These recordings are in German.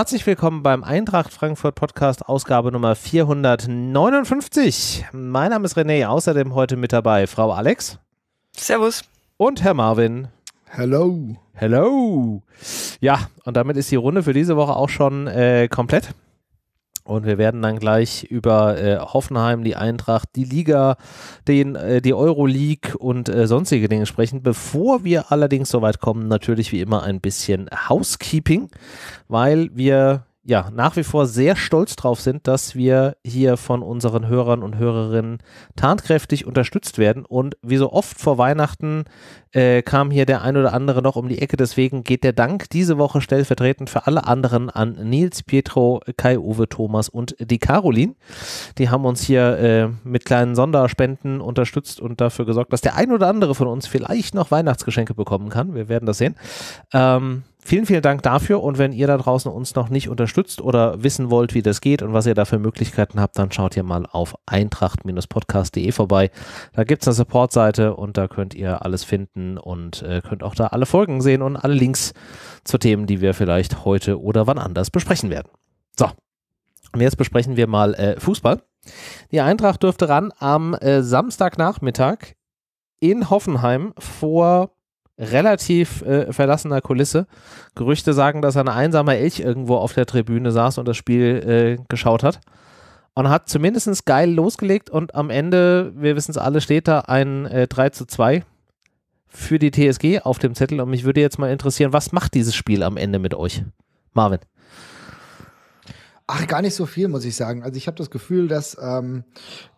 Herzlich willkommen beim Eintracht Frankfurt Podcast, Ausgabe Nummer 459. Mein Name ist René, außerdem heute mit dabei Frau Alex. Servus. Und Herr Marvin. Hello. Hello. Ja, und damit ist die Runde für diese Woche auch schon äh, komplett. Und wir werden dann gleich über äh, Hoffenheim, die Eintracht, die Liga, den, äh, die Euroleague und äh, sonstige Dinge sprechen. Bevor wir allerdings soweit kommen, natürlich wie immer ein bisschen Housekeeping, weil wir ja, nach wie vor sehr stolz drauf sind, dass wir hier von unseren Hörern und Hörerinnen tatkräftig unterstützt werden. Und wie so oft vor Weihnachten äh, kam hier der ein oder andere noch um die Ecke. Deswegen geht der Dank diese Woche stellvertretend für alle anderen an Nils, Pietro, Kai-Uwe, Thomas und die Caroline. Die haben uns hier äh, mit kleinen Sonderspenden unterstützt und dafür gesorgt, dass der ein oder andere von uns vielleicht noch Weihnachtsgeschenke bekommen kann. Wir werden das sehen. Ähm, vielen, vielen Dank dafür. Und wenn ihr da draußen uns noch nicht unterstützt oder wissen wollt, wie das geht und was ihr da für Möglichkeiten habt, dann schaut ihr mal auf eintracht-podcast.de vorbei. Da gibt es eine Supportseite und da könnt ihr alles finden und äh, könnt auch da alle Folgen sehen und alle Links zu Themen, die wir vielleicht heute oder wann anders besprechen werden. So. Und jetzt besprechen wir mal äh, Fußball. Die Eintracht dürfte ran am äh, Samstagnachmittag in Hoffenheim vor relativ äh, verlassener Kulisse. Gerüchte sagen, dass ein einsamer Elch irgendwo auf der Tribüne saß und das Spiel äh, geschaut hat. Und hat zumindest geil losgelegt und am Ende, wir wissen es alle, steht da ein äh, 3 zu 2 für die TSG auf dem Zettel. Und mich würde jetzt mal interessieren, was macht dieses Spiel am Ende mit euch? Marvin. Ach, gar nicht so viel, muss ich sagen. Also ich habe das Gefühl, dass ähm,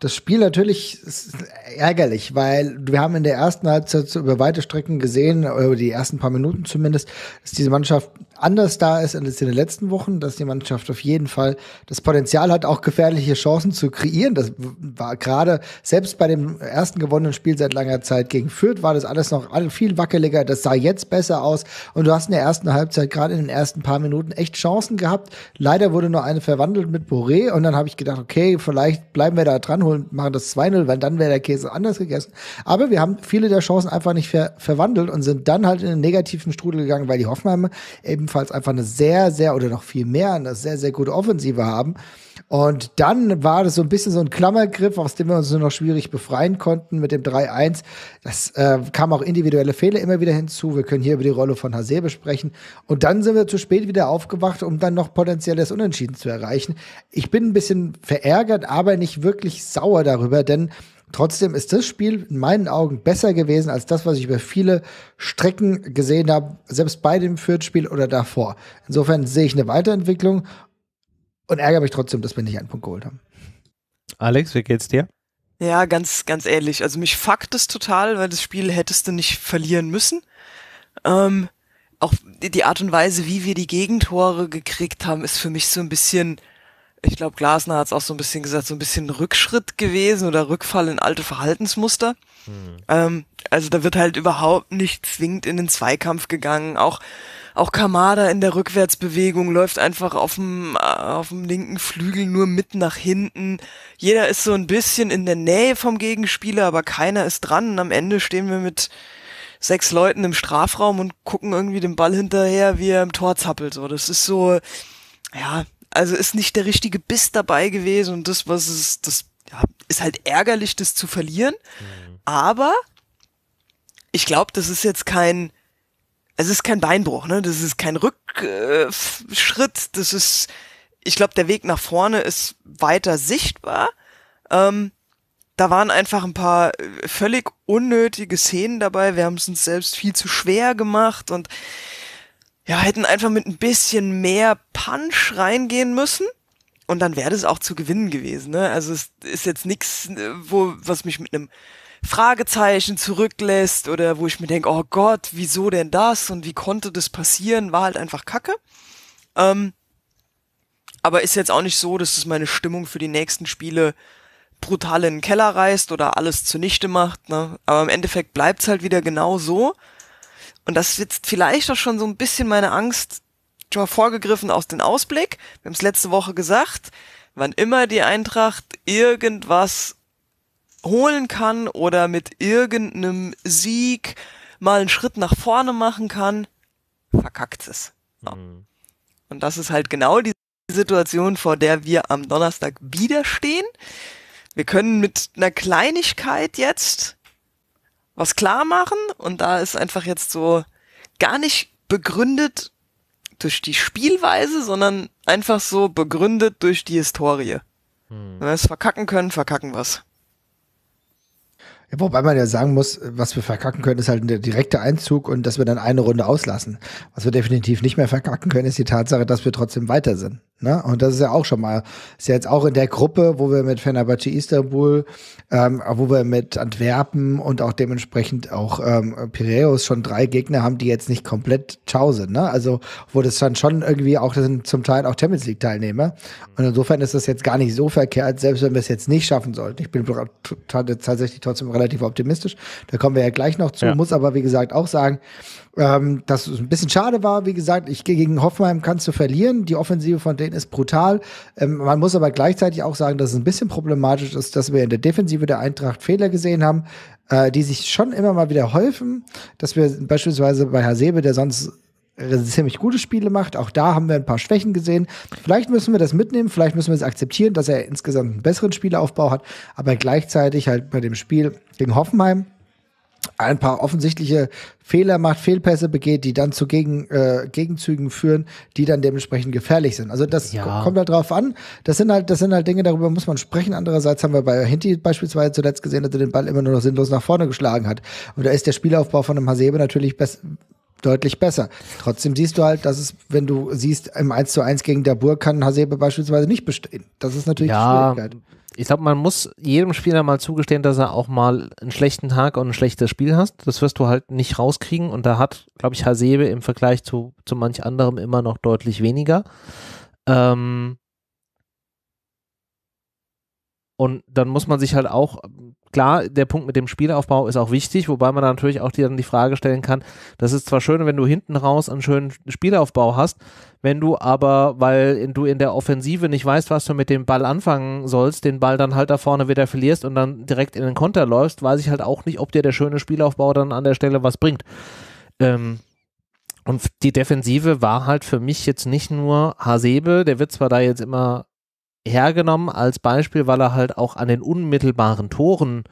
das Spiel natürlich ist ärgerlich, weil wir haben in der ersten Halbzeit über weite Strecken gesehen, über die ersten paar Minuten zumindest, dass diese Mannschaft anders da ist als in den letzten Wochen, dass die Mannschaft auf jeden Fall das Potenzial hat, auch gefährliche Chancen zu kreieren. Das war gerade selbst bei dem ersten gewonnenen Spiel seit langer Zeit gegen Fürth war das alles noch viel wackeliger. Das sah jetzt besser aus und du hast in der ersten Halbzeit gerade in den ersten paar Minuten echt Chancen gehabt. Leider wurde nur eine verwandelt mit Boré und dann habe ich gedacht, okay, vielleicht bleiben wir da dran, holen, machen das 2-0, weil dann wäre der Käse anders gegessen. Aber wir haben viele der Chancen einfach nicht ver verwandelt und sind dann halt in den negativen Strudel gegangen, weil die Hoffenheimer ebenfalls einfach eine sehr, sehr oder noch viel mehr, eine sehr, sehr gute Offensive haben. Und dann war das so ein bisschen so ein Klammergriff, aus dem wir uns nur noch schwierig befreien konnten mit dem 3-1. Das äh, kam auch individuelle Fehler immer wieder hinzu. Wir können hier über die Rolle von Hasebe sprechen. Und dann sind wir zu spät wieder aufgewacht, um dann noch potenzielles Unentschieden zu erreichen. Ich bin ein bisschen verärgert, aber nicht wirklich sauer darüber, denn Trotzdem ist das Spiel in meinen Augen besser gewesen als das, was ich über viele Strecken gesehen habe, selbst bei dem Fürth-Spiel oder davor. Insofern sehe ich eine Weiterentwicklung und ärgere mich trotzdem, dass wir nicht einen Punkt geholt haben. Alex, wie geht's dir? Ja, ganz, ganz ähnlich. Also mich fuckt es total, weil das Spiel hättest du nicht verlieren müssen. Ähm, auch die Art und Weise, wie wir die Gegentore gekriegt haben, ist für mich so ein bisschen, ich glaube, Glasner hat es auch so ein bisschen gesagt, so ein bisschen Rückschritt gewesen oder Rückfall in alte Verhaltensmuster. Hm. Ähm, also da wird halt überhaupt nicht zwingend in den Zweikampf gegangen. Auch auch Kamada in der Rückwärtsbewegung läuft einfach auf dem, äh, auf dem linken Flügel nur mit nach hinten. Jeder ist so ein bisschen in der Nähe vom Gegenspieler, aber keiner ist dran. Und am Ende stehen wir mit sechs Leuten im Strafraum und gucken irgendwie den Ball hinterher, wie er im Tor zappelt. So, das ist so, ja, also ist nicht der richtige Biss dabei gewesen und das, was es, das ja, ist halt ärgerlich, das zu verlieren. Mhm. Aber ich glaube, das ist jetzt kein also es ist kein Beinbruch, ne? Das ist kein Rückschritt. Das ist, ich glaube, der Weg nach vorne ist weiter sichtbar. Ähm, da waren einfach ein paar äh, völlig unnötige Szenen dabei. Wir haben es uns selbst viel zu schwer gemacht und ja, hätten einfach mit ein bisschen mehr Punch reingehen müssen. Und dann wäre das auch zu gewinnen gewesen. Ne? Also es ist jetzt nichts, äh, wo was mich mit einem Fragezeichen zurücklässt oder wo ich mir denke, oh Gott, wieso denn das und wie konnte das passieren, war halt einfach Kacke. Ähm, aber ist jetzt auch nicht so, dass es meine Stimmung für die nächsten Spiele brutal in den Keller reißt oder alles zunichte macht. Ne? Aber im Endeffekt bleibt es halt wieder genau so. Und das ist jetzt vielleicht auch schon so ein bisschen meine Angst, schon mal vorgegriffen aus dem Ausblick. Wir haben es letzte Woche gesagt, wann immer die Eintracht irgendwas holen kann oder mit irgendeinem Sieg mal einen Schritt nach vorne machen kann, verkackt es. Ja. Mhm. Und das ist halt genau die Situation, vor der wir am Donnerstag widerstehen. Wir können mit einer Kleinigkeit jetzt was klar machen und da ist einfach jetzt so gar nicht begründet durch die Spielweise, sondern einfach so begründet durch die Historie. Hm. Wenn wir es verkacken können, verkacken was. Ja, wobei man ja sagen muss, was wir verkacken können, ist halt der direkte Einzug und dass wir dann eine Runde auslassen. Was wir definitiv nicht mehr verkacken können, ist die Tatsache, dass wir trotzdem weiter sind. Ne? Und das ist ja auch schon mal, ist ja jetzt auch in der Gruppe, wo wir mit Fenerbahce Istanbul, ähm, wo wir mit Antwerpen und auch dementsprechend auch ähm, Piraeus schon drei Gegner haben, die jetzt nicht komplett ciao sind. Ne? Also wo das dann schon irgendwie auch, das sind zum Teil auch Champions League Teilnehmer. Und insofern ist das jetzt gar nicht so verkehrt, selbst wenn wir es jetzt nicht schaffen sollten. Ich bin tatsächlich trotzdem relativ optimistisch. Da kommen wir ja gleich noch zu, ja. muss aber wie gesagt auch sagen, ähm, dass es ein bisschen schade war, wie gesagt, ich gehe gegen Hoffenheim kannst du verlieren. Die Offensive von denen ist brutal. Ähm, man muss aber gleichzeitig auch sagen, dass es ein bisschen problematisch ist, dass wir in der Defensive der Eintracht Fehler gesehen haben, äh, die sich schon immer mal wieder häufen. Dass wir beispielsweise bei Hasebe, der sonst ziemlich gute Spiele macht. Auch da haben wir ein paar Schwächen gesehen. Vielleicht müssen wir das mitnehmen, vielleicht müssen wir es akzeptieren, dass er insgesamt einen besseren Spielaufbau hat, aber gleichzeitig halt bei dem Spiel gegen Hoffenheim ein paar offensichtliche Fehler macht, Fehlpässe begeht, die dann zu Gegen, äh, Gegenzügen führen, die dann dementsprechend gefährlich sind. Also das ja. kommt halt drauf an. Das sind halt, das sind halt Dinge, darüber muss man sprechen. Andererseits haben wir bei Hinti beispielsweise zuletzt gesehen, dass er den Ball immer nur noch sinnlos nach vorne geschlagen hat. Und da ist der Spielaufbau von einem Hasebe natürlich besser deutlich besser. Trotzdem siehst du halt, dass es, wenn du siehst, im 1 zu 1 gegen Dabur kann Hasebe beispielsweise nicht bestehen. Das ist natürlich ja, die Schwierigkeit ich glaube, man muss jedem Spieler mal zugestehen, dass er auch mal einen schlechten Tag und ein schlechtes Spiel hast. Das wirst du halt nicht rauskriegen. Und da hat, glaube ich, Hasebe im Vergleich zu, zu manch anderem immer noch deutlich weniger. Ähm und dann muss man sich halt auch klar, der Punkt mit dem Spielaufbau ist auch wichtig, wobei man natürlich auch dir dann die Frage stellen kann, das ist zwar schön, wenn du hinten raus einen schönen Spielaufbau hast, wenn du aber, weil in, du in der Offensive nicht weißt, was du mit dem Ball anfangen sollst, den Ball dann halt da vorne wieder verlierst und dann direkt in den Konter läufst, weiß ich halt auch nicht, ob dir der schöne Spielaufbau dann an der Stelle was bringt. Ähm, und die Defensive war halt für mich jetzt nicht nur Hasebe, der wird zwar da jetzt immer hergenommen als Beispiel, weil er halt auch an den unmittelbaren Toren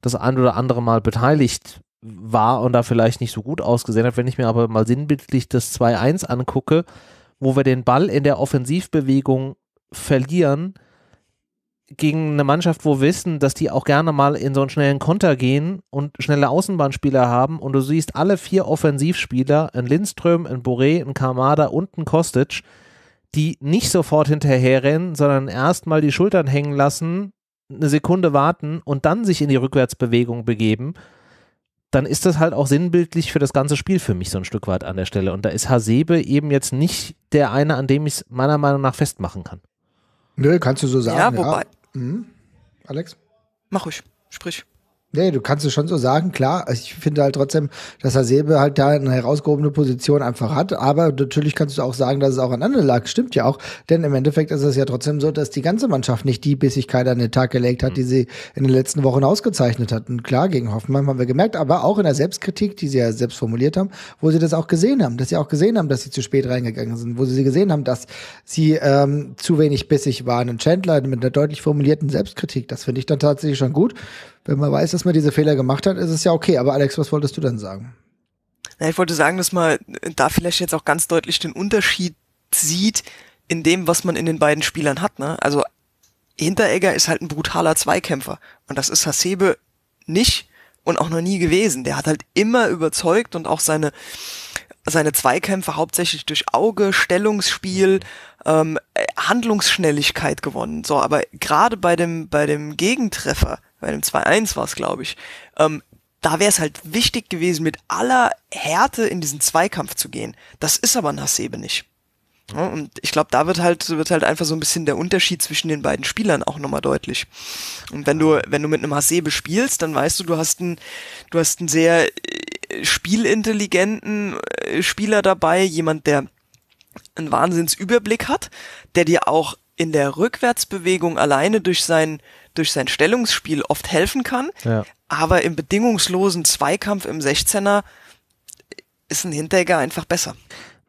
das ein oder andere Mal beteiligt war und da vielleicht nicht so gut ausgesehen hat. Wenn ich mir aber mal sinnbildlich das 2-1 angucke, wo wir den Ball in der Offensivbewegung verlieren, gegen eine Mannschaft, wo wir wissen, dass die auch gerne mal in so einen schnellen Konter gehen und schnelle Außenbahnspieler haben und du siehst alle vier Offensivspieler, in Lindström, in Boré, in Kamada und in Kostic, die nicht sofort hinterherrennen, sondern erstmal die Schultern hängen lassen, eine Sekunde warten und dann sich in die Rückwärtsbewegung begeben, dann ist das halt auch sinnbildlich für das ganze Spiel für mich so ein Stück weit an der Stelle. Und da ist Hasebe eben jetzt nicht der eine, an dem ich es meiner Meinung nach festmachen kann. Nö, kannst du so sagen. Ja, wobei. Ja. Mhm. Alex? Mach ruhig, sprich. Nee, du kannst es schon so sagen, klar. Also ich finde halt trotzdem, dass Hasebe halt da eine herausgehobene Position einfach hat. Aber natürlich kannst du auch sagen, dass es auch an anderen lag. Stimmt ja auch. Denn im Endeffekt ist es ja trotzdem so, dass die ganze Mannschaft nicht die Bissigkeit an den Tag gelegt hat, die sie in den letzten Wochen ausgezeichnet hat. Und klar, gegen Hoffenheim haben wir gemerkt, aber auch in der Selbstkritik, die sie ja selbst formuliert haben, wo sie das auch gesehen haben, dass sie auch gesehen haben, dass sie zu spät reingegangen sind, wo sie gesehen haben, dass sie ähm, zu wenig bissig waren. Und Chandler mit einer deutlich formulierten Selbstkritik, das finde ich dann tatsächlich schon gut wenn man weiß, dass man diese Fehler gemacht hat, ist es ja okay. Aber Alex, was wolltest du denn sagen? Na, ich wollte sagen, dass man da vielleicht jetzt auch ganz deutlich den Unterschied sieht in dem, was man in den beiden Spielern hat. Ne? Also Hinteregger ist halt ein brutaler Zweikämpfer und das ist Hasebe nicht und auch noch nie gewesen. Der hat halt immer überzeugt und auch seine seine Zweikämpfe hauptsächlich durch Auge, Stellungsspiel, ähm, Handlungsschnelligkeit gewonnen. So, aber gerade bei dem bei dem Gegentreffer bei dem 2-1 war es, glaube ich, ähm, da wäre es halt wichtig gewesen, mit aller Härte in diesen Zweikampf zu gehen. Das ist aber ein Hasebe nicht. Ja, und ich glaube, da wird halt, wird halt einfach so ein bisschen der Unterschied zwischen den beiden Spielern auch nochmal deutlich. Und wenn du, wenn du mit einem Hasebe spielst, dann weißt du, du hast einen, du hast einen sehr äh, spielintelligenten äh, Spieler dabei, jemand, der einen Wahnsinnsüberblick hat, der dir auch in der Rückwärtsbewegung alleine durch seinen durch sein Stellungsspiel oft helfen kann. Ja. Aber im bedingungslosen Zweikampf im 16er ist ein Hinteregger einfach besser.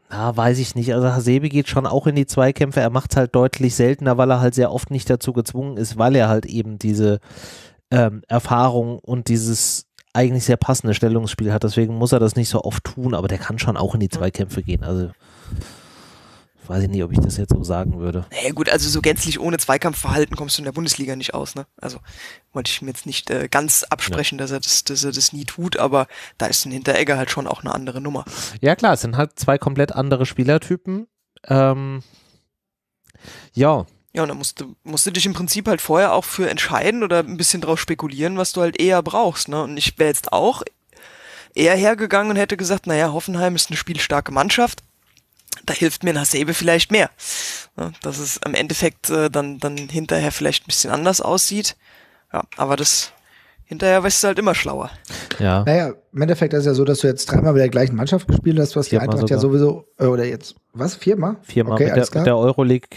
Na, weiß ich nicht. Also Hasebe geht schon auch in die Zweikämpfe. Er macht es halt deutlich seltener, weil er halt sehr oft nicht dazu gezwungen ist, weil er halt eben diese ähm, Erfahrung und dieses eigentlich sehr passende Stellungsspiel hat. Deswegen muss er das nicht so oft tun, aber der kann schon auch in die Zweikämpfe gehen. Also weiß ich nicht, ob ich das jetzt so sagen würde. Naja, gut, also so gänzlich ohne Zweikampfverhalten kommst du in der Bundesliga nicht aus, ne? Also wollte ich mir jetzt nicht äh, ganz absprechen, ja. dass, er das, dass er das nie tut, aber da ist ein Hinteregger halt schon auch eine andere Nummer. Ja, klar, es sind halt zwei komplett andere Spielertypen. Ähm, ja. Ja, und da musst du, musst du dich im Prinzip halt vorher auch für entscheiden oder ein bisschen drauf spekulieren, was du halt eher brauchst, ne? Und ich wäre jetzt auch eher hergegangen und hätte gesagt, naja, Hoffenheim ist eine spielstarke Mannschaft da hilft mir Hasebe vielleicht mehr. Dass es im Endeffekt äh, dann, dann hinterher vielleicht ein bisschen anders aussieht. Ja, aber das hinterher weißt du halt immer schlauer. Ja. Naja, im Endeffekt ist es ja so, dass du jetzt dreimal mit der gleichen Mannschaft gespielt hast, was viermal die Eintracht sogar. ja sowieso, äh, oder jetzt, was, viermal? Viermal okay, mit, der, mit der Euroleague,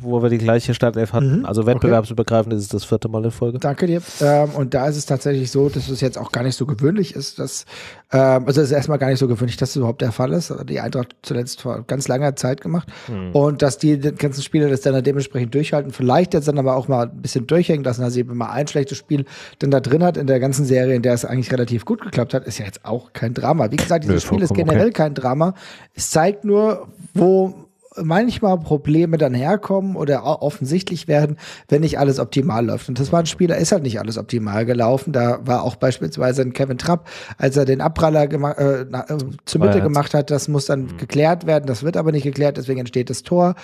wo wir die gleiche Startelf hatten. Mhm. Also wettbewerbsübergreifend okay. ist es das vierte Mal in Folge. Danke dir. Ähm, und da ist es tatsächlich so, dass es jetzt auch gar nicht so gewöhnlich ist, dass, ähm, also es ist erstmal gar nicht so gewöhnlich, dass es überhaupt der Fall ist. Also die Eintracht zuletzt vor ganz langer Zeit gemacht. Mhm. Und dass die ganzen Spieler das dann dementsprechend durchhalten, vielleicht jetzt dann aber auch mal ein bisschen durchhängen lassen, also eben mal ein schlechtes Spiel dann da drin hat in der ganzen Serie, in der es eigentlich relativ gut geklappt hat, ist ja jetzt auch kein Drama. Wie gesagt, dieses Nö, Spiel ist generell okay. kein Drama. Es zeigt nur, wo manchmal Probleme dann herkommen oder offensichtlich werden, wenn nicht alles optimal läuft. Und das war ein Spiel, da ist halt nicht alles optimal gelaufen. Da war auch beispielsweise ein Kevin Trapp, als er den Abpraller äh, äh, zur Mitte gemacht hat, das muss dann mhm. geklärt werden. Das wird aber nicht geklärt, deswegen entsteht das Tor.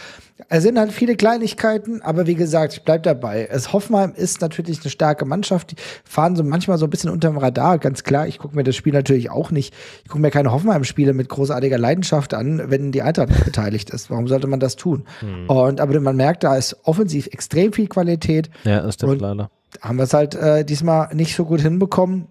Es sind halt viele Kleinigkeiten, aber wie gesagt, ich bleib dabei. Es Hoffenheim ist natürlich eine starke Mannschaft. Die fahren so manchmal so ein bisschen unterm Radar, ganz klar. Ich gucke mir das Spiel natürlich auch nicht. Ich gucke mir keine Hoffenheim-Spiele mit großartiger Leidenschaft an, wenn die Eintracht beteiligt ist. Warum Warum sollte man das tun? Mhm. Und aber man merkt, da ist offensiv extrem viel Qualität. Ja, das stimmt und leider. Haben wir es halt äh, diesmal nicht so gut hinbekommen.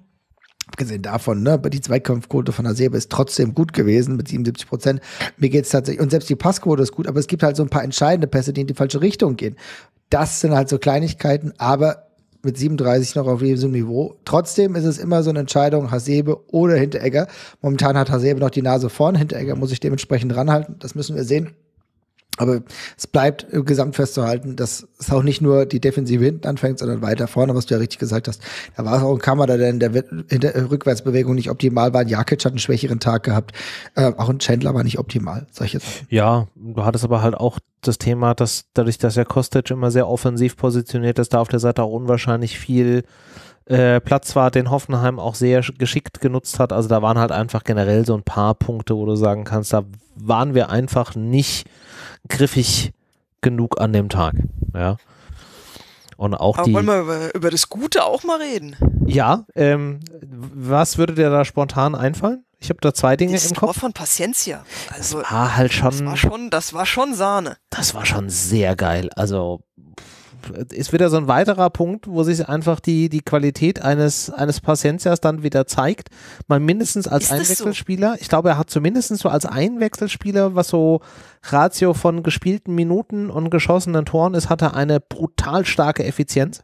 Abgesehen davon, ne, die Zweikampfquote von der Sebe ist trotzdem gut gewesen mit 77 Prozent. Mir geht es tatsächlich, und selbst die Passquote ist gut, aber es gibt halt so ein paar entscheidende Pässe, die in die falsche Richtung gehen. Das sind halt so Kleinigkeiten, aber mit 37 noch auf diesem Niveau. Trotzdem ist es immer so eine Entscheidung, Hasebe oder Hinteregger. Momentan hat Hasebe noch die Nase vorn, Hinteregger muss ich dementsprechend ranhalten. Das müssen wir sehen. Aber es bleibt im Gesamt festzuhalten, dass es auch nicht nur die Defensive hinten anfängt, sondern weiter vorne, was du ja richtig gesagt hast. Da war es auch in Kamada, der in der, in der äh, Rückwärtsbewegung nicht optimal war. Jakic hat einen schwächeren Tag gehabt. Äh, auch ein Chandler war nicht optimal, solche Sachen. Ja, du hattest aber halt auch das Thema, dass dadurch, dass ja Kostic immer sehr offensiv positioniert ist, da auf der Seite auch unwahrscheinlich viel äh, Platz war, den Hoffenheim auch sehr geschickt genutzt hat. Also da waren halt einfach generell so ein paar Punkte, wo du sagen kannst, da waren wir einfach nicht griffig genug an dem Tag. Ja. Und auch Aber die, wollen wir über, über das Gute auch mal reden? Ja, ähm, was würde dir da spontan einfallen? Ich habe da zwei Dinge Dieses im Tor Kopf. Tor von Paciencia. Also, das war halt schon das war schon, das war schon Sahne. Das war schon sehr geil. Also ist wieder so ein weiterer Punkt, wo sich einfach die, die Qualität eines, eines Paciencias dann wieder zeigt. Mal mindestens als Einwechselspieler. So? Ich glaube, er hat zumindest so als Einwechselspieler, was so Ratio von gespielten Minuten und geschossenen Toren ist, hat er eine brutal starke Effizienz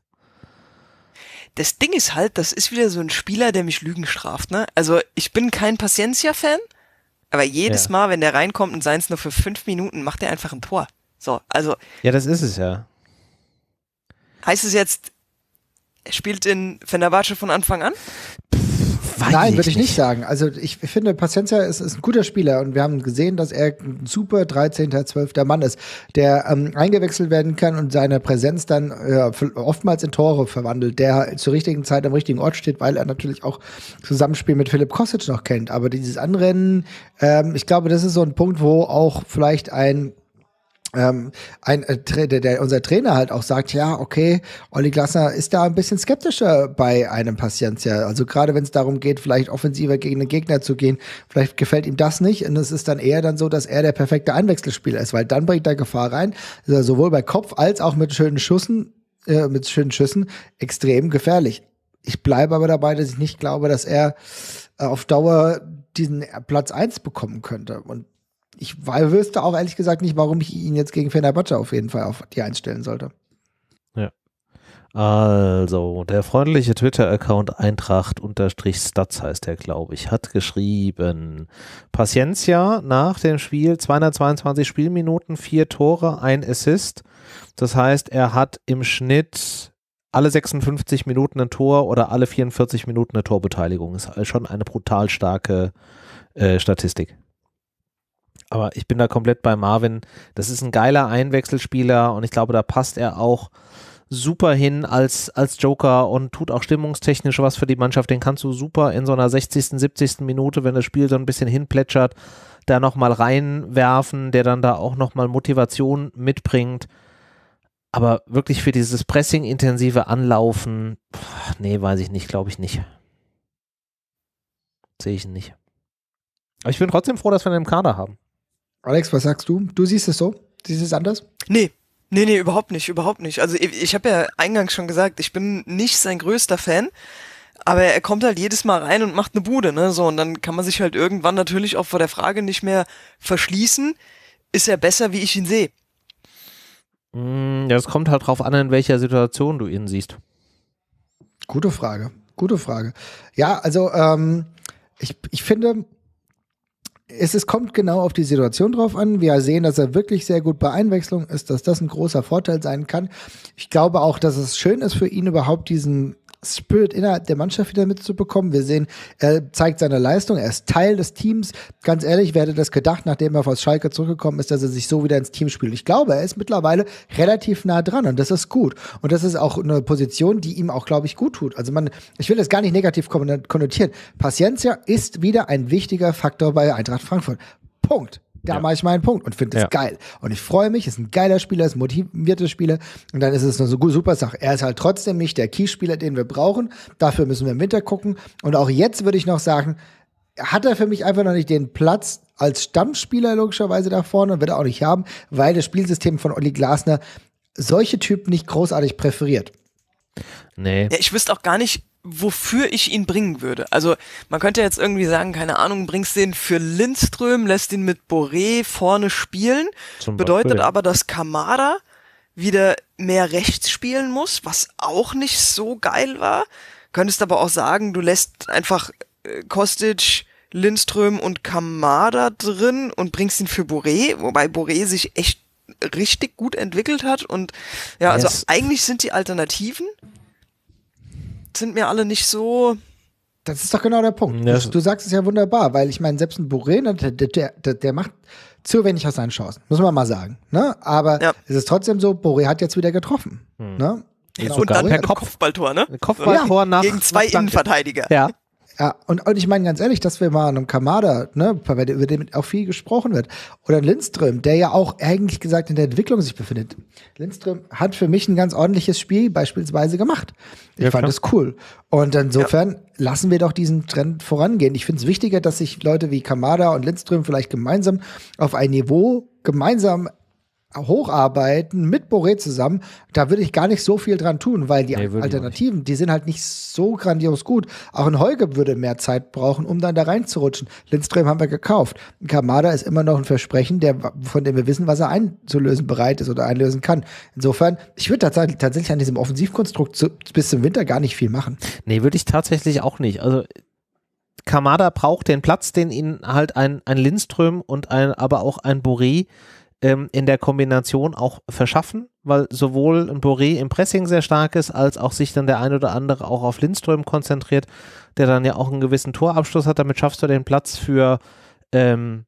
das Ding ist halt, das ist wieder so ein Spieler, der mich Lügen straft, ne? Also ich bin kein Paciencia-Fan, aber jedes ja. Mal, wenn der reinkommt und seien es nur für fünf Minuten, macht er einfach ein Tor. So, also. Ja, das ist es ja. Heißt es jetzt, er spielt in Fenerbahce von Anfang an? Weiß Nein, würde ich nicht. sagen. Also ich finde, Paciencia ist, ist, ein guter Spieler und wir haben gesehen, dass er ein super 13., 12. Mann ist, der ähm, eingewechselt werden kann und seine Präsenz dann äh, oftmals in Tore verwandelt, der zur richtigen Zeit am richtigen Ort steht, weil er natürlich auch Zusammenspiel mit Philipp Kostic noch kennt. Aber dieses Anrennen, ähm, ich glaube, das ist so ein Punkt, wo auch vielleicht ein ähm, ein, äh, der, der, unser Trainer halt auch sagt, ja, okay, Olli Glasner ist da ein bisschen skeptischer bei einem Paciencia. Also gerade wenn es darum geht, vielleicht offensiver gegen den Gegner zu gehen, vielleicht gefällt ihm das nicht. Und es ist dann eher dann so, dass er der perfekte Einwechselspieler ist, weil dann bringt er Gefahr rein, dass also er sowohl bei Kopf als auch mit schönen Schüssen, äh, mit schönen Schüssen extrem gefährlich. Ich bleibe aber dabei, dass ich nicht glaube, dass er äh, auf Dauer diesen Platz eins bekommen könnte. Und ich wüsste auch ehrlich gesagt nicht, warum ich ihn jetzt gegen Fenerbahce auf jeden Fall auf die einstellen sollte. Ja. Also, der freundliche Twitter-Account Eintracht-Stats heißt der, glaube ich, hat geschrieben, Paciencia nach dem Spiel 222 Spielminuten, vier Tore, ein Assist. Das heißt, er hat im Schnitt alle 56 Minuten ein Tor oder alle 44 Minuten eine Torbeteiligung. Ist schon eine brutal starke äh, Statistik aber ich bin da komplett bei Marvin. Das ist ein geiler Einwechselspieler und ich glaube, da passt er auch super hin als, als Joker und tut auch stimmungstechnisch was für die Mannschaft. Den kannst du super in so einer 60., 70. Minute, wenn das Spiel so ein bisschen hinplätschert, da nochmal reinwerfen, der dann da auch nochmal Motivation mitbringt. Aber wirklich für dieses Pressing-intensive Anlaufen, pff, nee, weiß ich nicht, glaube ich nicht. Sehe ich nicht. Aber ich bin trotzdem froh, dass wir einen im Kader haben. Alex, was sagst du? Du siehst es so? Siehst du es anders? Nee. Nee, nee, überhaupt nicht, überhaupt nicht. Also ich, ich habe ja eingangs schon gesagt, ich bin nicht sein größter Fan, aber er kommt halt jedes Mal rein und macht eine Bude, ne? So, und dann kann man sich halt irgendwann natürlich auch vor der Frage nicht mehr verschließen, ist er besser, wie ich ihn sehe. Mm, ja, es kommt halt drauf an, in welcher Situation du ihn siehst. Gute Frage, gute Frage. Ja, also ähm, ich, ich finde, es, es kommt genau auf die Situation drauf an. Wir sehen, dass er wirklich sehr gut bei Einwechslung ist, dass das ein großer Vorteil sein kann. Ich glaube auch, dass es schön ist für ihn überhaupt diesen Spirit innerhalb der Mannschaft wieder mitzubekommen. Wir sehen, er zeigt seine Leistung, er ist Teil des Teams. Ganz ehrlich, wer hätte das gedacht, nachdem er aus Schalke zurückgekommen ist, dass er sich so wieder ins Team spielt. Ich glaube, er ist mittlerweile relativ nah dran und das ist gut. Und das ist auch eine Position, die ihm auch, glaube ich, gut tut. Also man, ich will das gar nicht negativ konnotieren. Paciencia ist wieder ein wichtiger Faktor bei Eintracht Frankfurt. Punkt da ja. mache ich meinen Punkt und finde es ja. geil. Und ich freue mich, ist ein geiler Spieler, ist ein motivierter Spieler und dann ist es eine so super Sache. Er ist halt trotzdem nicht der Keyspieler, den wir brauchen. Dafür müssen wir im Winter gucken. Und auch jetzt würde ich noch sagen, hat er für mich einfach noch nicht den Platz als Stammspieler logischerweise da vorne und wird er auch nicht haben, weil das Spielsystem von Olli Glasner solche Typen nicht großartig präferiert. Nee. Ja, ich wüsste auch gar nicht, wofür ich ihn bringen würde. Also man könnte jetzt irgendwie sagen, keine Ahnung, bringst den für Lindström, lässt ihn mit Boré vorne spielen, Zum bedeutet Beispiel. aber, dass Kamada wieder mehr rechts spielen muss, was auch nicht so geil war. Könntest aber auch sagen, du lässt einfach äh, Kostic, Lindström und Kamada drin und bringst ihn für Boré, wobei Boré sich echt richtig gut entwickelt hat und ja, also yes. eigentlich sind die Alternativen sind mir alle nicht so. Das ist doch genau der Punkt. Ja. Du, sagst es ja wunderbar, weil ich meine, selbst ein Boré, ne, der, der, der, macht zu wenig aus seinen Chancen, muss man mal sagen. Ne? Aber ja. es ist trotzdem so, Boré hat jetzt wieder getroffen. Hm. Ne? Genau. Und dann per Kopfballtor, ne? Kopfballtor ja. nach, gegen zwei nach Innenverteidiger. Ja. Ja, und, und ich meine ganz ehrlich, dass wir mal einem Kamada, ne, über den auch viel gesprochen wird, oder Lindström, der ja auch eigentlich gesagt in der Entwicklung sich befindet. Lindström hat für mich ein ganz ordentliches Spiel beispielsweise gemacht. Ich ja, fand es cool. Und insofern ja. lassen wir doch diesen Trend vorangehen. Ich finde es wichtiger, dass sich Leute wie Kamada und Lindström vielleicht gemeinsam auf ein Niveau gemeinsam hocharbeiten mit Boré zusammen, da würde ich gar nicht so viel dran tun, weil die nee, Alternativen, die sind halt nicht so grandios gut. Auch ein Heuge würde mehr Zeit brauchen, um dann da reinzurutschen. Lindström haben wir gekauft. Kamada ist immer noch ein Versprechen, der, von dem wir wissen, was er einzulösen bereit ist oder einlösen kann. Insofern, ich würde tatsächlich, tatsächlich an diesem Offensivkonstrukt zu, bis zum Winter gar nicht viel machen. Nee, würde ich tatsächlich auch nicht. Also Kamada braucht den Platz, den ihn halt ein, ein Lindström und ein, aber auch ein Boré ähm, in der Kombination auch verschaffen, weil sowohl ein Boré im Pressing sehr stark ist, als auch sich dann der ein oder andere auch auf Lindström konzentriert, der dann ja auch einen gewissen Torabschluss hat. Damit schaffst du den Platz für, ähm,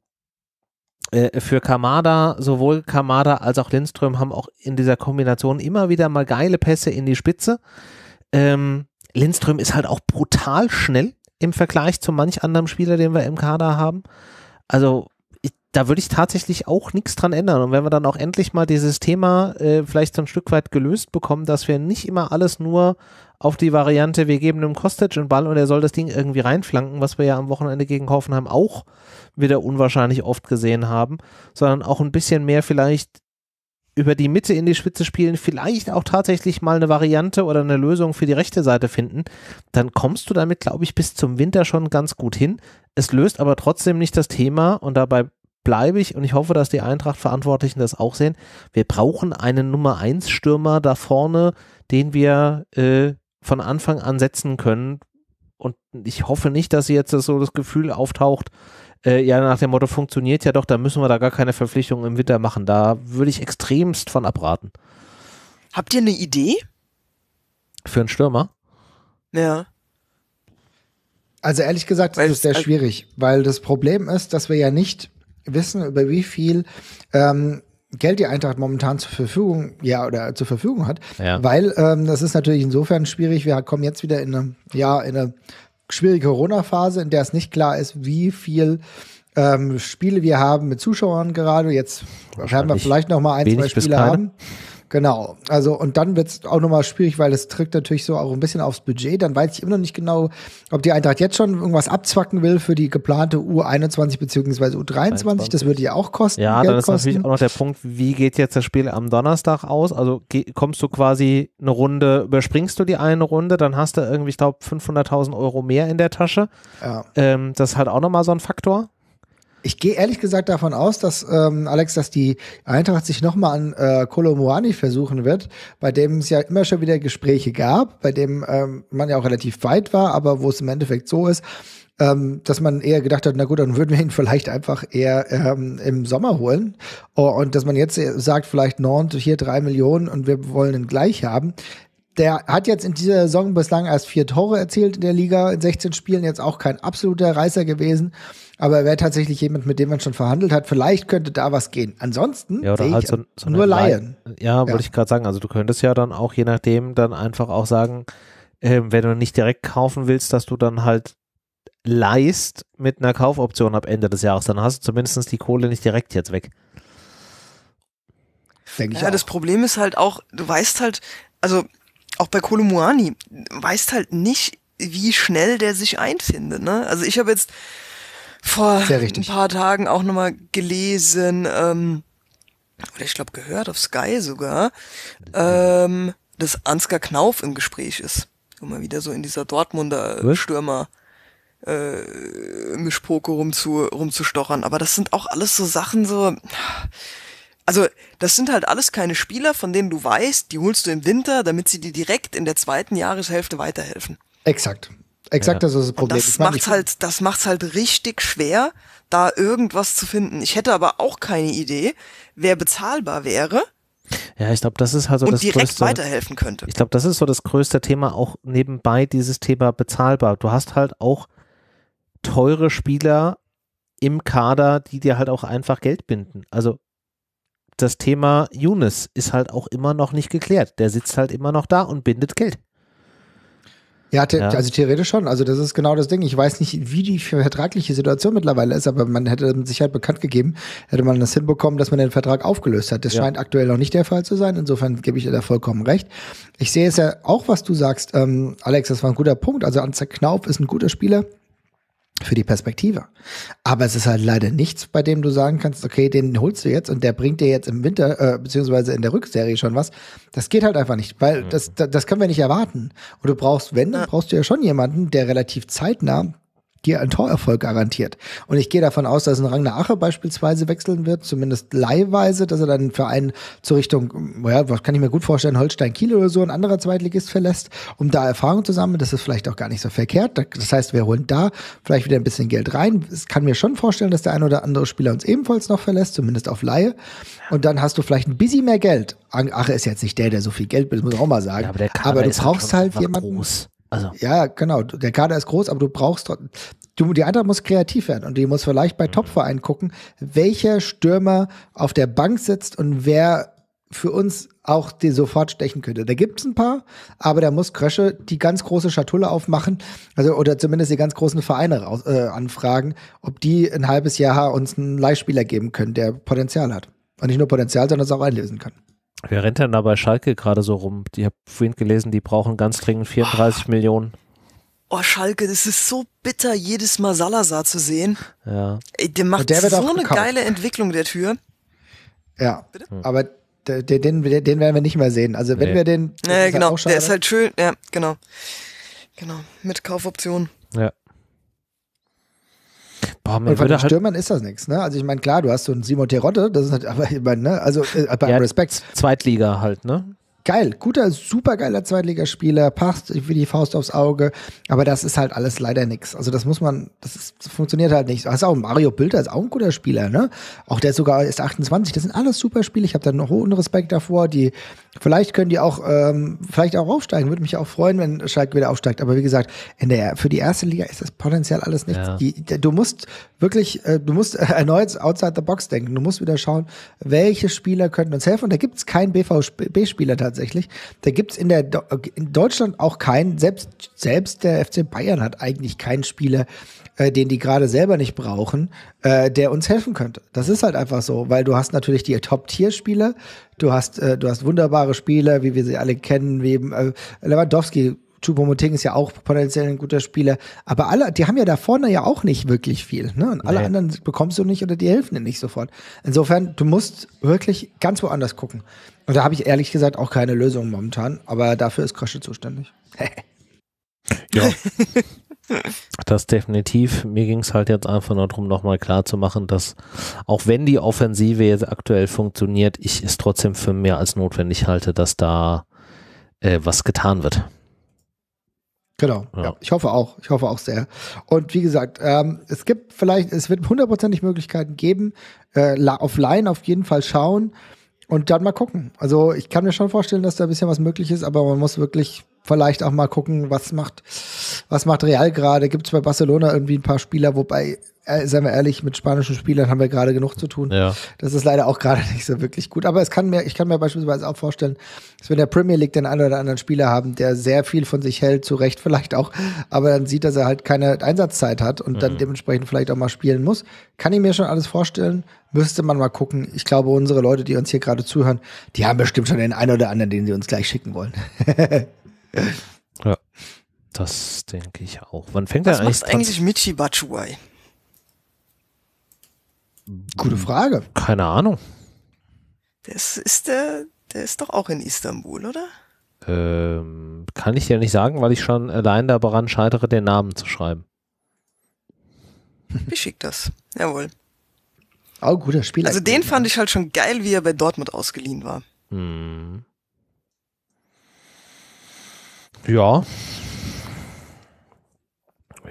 äh, für Kamada. Sowohl Kamada als auch Lindström haben auch in dieser Kombination immer wieder mal geile Pässe in die Spitze. Ähm, Lindström ist halt auch brutal schnell im Vergleich zu manch anderem Spieler, den wir im Kader haben. Also da würde ich tatsächlich auch nichts dran ändern. Und wenn wir dann auch endlich mal dieses Thema äh, vielleicht so ein Stück weit gelöst bekommen, dass wir nicht immer alles nur auf die Variante, wir geben dem Kostic einen Ball und er soll das Ding irgendwie reinflanken, was wir ja am Wochenende gegen Hoffenheim auch wieder unwahrscheinlich oft gesehen haben, sondern auch ein bisschen mehr vielleicht über die Mitte in die Spitze spielen, vielleicht auch tatsächlich mal eine Variante oder eine Lösung für die rechte Seite finden, dann kommst du damit, glaube ich, bis zum Winter schon ganz gut hin. Es löst aber trotzdem nicht das Thema und dabei bleibe ich und ich hoffe, dass die Eintracht-Verantwortlichen das auch sehen. Wir brauchen einen Nummer 1-Stürmer da vorne, den wir äh, von Anfang an setzen können. Und ich hoffe nicht, dass jetzt so das Gefühl auftaucht, äh, ja, nach dem Motto, funktioniert ja doch, da müssen wir da gar keine Verpflichtungen im Winter machen. Da würde ich extremst von abraten. Habt ihr eine Idee? Für einen Stürmer? Ja. Also ehrlich gesagt, das ist sehr schwierig, weil das Problem ist, dass wir ja nicht wissen, über wie viel ähm, Geld die Eintracht momentan zur Verfügung, ja, oder zur Verfügung hat, ja. weil ähm, das ist natürlich insofern schwierig. Wir kommen jetzt wieder in eine, ja, in eine schwierige Corona-Phase, in der es nicht klar ist, wie viel ähm, Spiele wir haben mit Zuschauern gerade. Jetzt werden wir vielleicht noch mal ein, zwei Spiele haben. Genau. Also, und dann wird es auch nochmal schwierig, weil das trägt natürlich so auch ein bisschen aufs Budget. Dann weiß ich immer noch nicht genau, ob die Eintracht jetzt schon irgendwas abzwacken will für die geplante U21 beziehungsweise U23. 21. Das würde ja auch kosten. Ja, Geld dann ist natürlich auch noch der Punkt, wie geht jetzt das Spiel am Donnerstag aus? Also kommst du quasi eine Runde, überspringst du die eine Runde, dann hast du irgendwie, ich glaube, 500.000 Euro mehr in der Tasche. Ja. Ähm, das ist halt auch nochmal so ein Faktor. Ich gehe ehrlich gesagt davon aus, dass ähm, Alex, dass die Eintracht sich nochmal an äh, Kolomoani versuchen wird, bei dem es ja immer schon wieder Gespräche gab, bei dem ähm, man ja auch relativ weit war, aber wo es im Endeffekt so ist, ähm, dass man eher gedacht hat, na gut, dann würden wir ihn vielleicht einfach eher ähm, im Sommer holen. Oh, und dass man jetzt äh, sagt, vielleicht Nord hier drei Millionen und wir wollen ihn gleich haben. Der hat jetzt in dieser Saison bislang erst vier Tore erzielt in der Liga, in 16 Spielen jetzt auch kein absoluter Reißer gewesen. Aber er wäre tatsächlich jemand, mit dem man schon verhandelt hat. Vielleicht könnte da was gehen. Ansonsten ja, oder halt so, so nur Laien. Laien. Ja, ja. ich gerade sagen. Also du könntest ja dann auch je nachdem dann einfach auch sagen, äh, wenn du nicht direkt kaufen willst, dass du dann halt leist mit einer Kaufoption ab Ende des Jahres. Dann hast du zumindest die Kohle nicht direkt jetzt weg. Denke ja, das Problem ist halt auch, du weißt halt, also auch bei Kolomuani, weißt halt nicht, wie schnell der sich einfindet. Ne? Also ich habe jetzt vor ein paar Tagen auch nochmal gelesen, ähm, oder ich glaube gehört auf Sky sogar, ähm, dass Ansgar Knauf im Gespräch ist. Immer wieder so in dieser Dortmunder Was? Stürmer äh, Mischpoke rumzu, rumzustochern. Aber das sind auch alles so Sachen, so. Also, das sind halt alles keine Spieler, von denen du weißt, die holst du im Winter, damit sie dir direkt in der zweiten Jahreshälfte weiterhelfen. Exakt. Exakt, ja. das ist das Problem. das macht mein, halt, das macht's halt richtig schwer, da irgendwas zu finden. Ich hätte aber auch keine Idee, wer bezahlbar wäre. Ja, ich glaube, das ist halt so und das direkt größte, weiterhelfen könnte. Ich glaube, das ist so das größte Thema auch nebenbei dieses Thema bezahlbar. Du hast halt auch teure Spieler im Kader, die dir halt auch einfach Geld binden. Also das Thema Younes ist halt auch immer noch nicht geklärt. Der sitzt halt immer noch da und bindet Geld. Ja, ja, also theoretisch schon. Also das ist genau das Ding. Ich weiß nicht, wie die vertragliche Situation mittlerweile ist, aber man hätte mit Sicherheit bekannt gegeben, hätte man das hinbekommen, dass man den Vertrag aufgelöst hat. Das ja. scheint aktuell noch nicht der Fall zu sein. Insofern gebe ich dir da vollkommen recht. Ich sehe es ja auch, was du sagst, ähm, Alex, das war ein guter Punkt. Also Anzer Knauf ist ein guter Spieler für die Perspektive. Aber es ist halt leider nichts, bei dem du sagen kannst, okay, den holst du jetzt und der bringt dir jetzt im Winter, äh, beziehungsweise in der Rückserie schon was. Das geht halt einfach nicht, weil das, das können wir nicht erwarten. Und du brauchst, wenn, dann brauchst du ja schon jemanden, der relativ zeitnah dir einen Torerfolg garantiert. Und ich gehe davon aus, dass ein Rang Rangner Ache beispielsweise wechseln wird, zumindest leihweise, dass er dann für einen zur Richtung, naja, hm, was kann ich mir gut vorstellen, Holstein Kiel oder so, ein anderer Zweitligist verlässt, um da Erfahrung zu sammeln. Das ist vielleicht auch gar nicht so verkehrt. Das heißt, wir holen da vielleicht wieder ein bisschen Geld rein. Es kann mir schon vorstellen, dass der ein oder andere Spieler uns ebenfalls noch verlässt, zumindest auf Laie. Und dann hast du vielleicht ein bisschen mehr Geld. Ache ist jetzt nicht der, der so viel Geld will, muss ich auch mal sagen. Ja, aber, aber du halt brauchst halt jemanden. Groß. Also. Ja, genau. Der Kader ist groß, aber du brauchst du, die Eintracht muss kreativ werden und die muss vielleicht bei mhm. Topvereinen gucken, welcher Stürmer auf der Bank sitzt und wer für uns auch die sofort stechen könnte. Da gibt's ein paar, aber da muss Krösche die ganz große Schatulle aufmachen, also oder zumindest die ganz großen Vereine raus, äh, anfragen, ob die ein halbes Jahr uns einen Leihspieler geben können, der Potenzial hat. Und nicht nur Potenzial, sondern es auch einlösen kann. Wer rennt denn da bei Schalke gerade so rum? Ich habe vorhin gelesen, die brauchen ganz dringend 34 oh. Millionen. Oh, Schalke, das ist so bitter, jedes Mal Salazar zu sehen. Ja. Ey, der macht der so eine geile Entwicklung der Tür. Ja, Bitte? Hm. aber den, den, den, werden wir nicht mehr sehen. Also wenn nee. wir den... Ja, genau, der ist halt schön. Ja, genau. Genau, mit Kaufoption. Ja. Boah, und von den halt Stürmern ist das nichts, ne? Also ich meine, klar, du hast so einen Simon Terodde, das ist halt, aber ich meine, ne? Also äh, beim ja, Respekt. Zweitliga halt, ne? geil, guter, supergeiler Zweitligaspieler, passt wie die Faust aufs Auge, aber das ist halt alles leider nichts. Also das muss man, das, ist, das funktioniert halt nicht. Hast auch Mario Bilder, ist auch ein guter Spieler, ne? Auch der sogar ist 28, das sind alles super Spiele. Ich habe da einen hohen Respekt davor, die vielleicht können die auch ähm, vielleicht auch aufsteigen, würde mich auch freuen, wenn Schalke wieder aufsteigt, aber wie gesagt, in der für die erste Liga ist das potenziell alles nichts. Ja. Die, du musst wirklich äh, du musst erneut outside the box denken. Du musst wieder schauen, welche Spieler könnten uns helfen und da gibt es keinen BVB Spieler tatsächlich tatsächlich. Da gibt's in, in Deutschland auch keinen, selbst, selbst der FC Bayern hat eigentlich keinen Spieler, äh, den die gerade selber nicht brauchen, äh, der uns helfen könnte. Das ist halt einfach so, weil du hast natürlich die Top-Tier-Spieler, du hast, äh, du hast wunderbare Spieler, wie wir sie alle kennen, wie äh, Lewandowski choupo ist ja auch potenziell ein guter Spieler. Aber alle, die haben ja da vorne ja auch nicht wirklich viel. Ne? Und alle nee. anderen bekommst du nicht oder die helfen dir nicht sofort. Insofern, du musst wirklich ganz woanders gucken. Und da habe ich ehrlich gesagt auch keine Lösung momentan. Aber dafür ist Krasche zuständig. ja. Das definitiv. Mir ging es halt jetzt einfach nur darum, nochmal klarzumachen, dass auch wenn die Offensive jetzt aktuell funktioniert, ich es trotzdem für mehr als notwendig halte, dass da äh, was getan wird. Genau. Ja. ja. ich hoffe auch. Ich hoffe auch sehr. Und wie gesagt, ähm, es gibt vielleicht, es wird hundertprozentig Möglichkeiten geben. Äh, offline auf jeden Fall schauen. Und dann mal gucken. Also ich kann mir schon vorstellen, dass da ein bisschen was möglich ist, aber man muss wirklich vielleicht auch mal gucken, was macht, was macht Real gerade. Gibt es bei Barcelona irgendwie ein paar Spieler, wobei, äh, seien wir ehrlich, mit spanischen Spielern haben wir gerade genug zu tun. Ja. Das ist leider auch gerade nicht so wirklich gut. Aber es kann mir, ich kann mir beispielsweise auch vorstellen, dass wir in der Premier League den einen oder anderen Spieler haben, der sehr viel von sich hält, zu Recht vielleicht auch, aber dann sieht, dass er halt keine Einsatzzeit hat und mhm. dann dementsprechend vielleicht auch mal spielen muss. Kann ich mir schon alles vorstellen müsste man mal gucken. Ich glaube, unsere Leute, die uns hier gerade zuhören, die haben bestimmt schon den einen oder anderen, den sie uns gleich schicken wollen. ja, das denke ich auch. Wann fängt Was er eigentlich? Was eigentlich Michi Batshuayi? Gute Frage. Keine Ahnung. Das ist der, der ist doch auch in Istanbul, oder? Ähm, kann ich dir nicht sagen, weil ich schon allein daran scheitere, den Namen zu schreiben. Ich schick das. Jawohl. Auch guter Spieler. Also den fand ich halt schon geil, wie er bei Dortmund ausgeliehen war. Hm. Ja.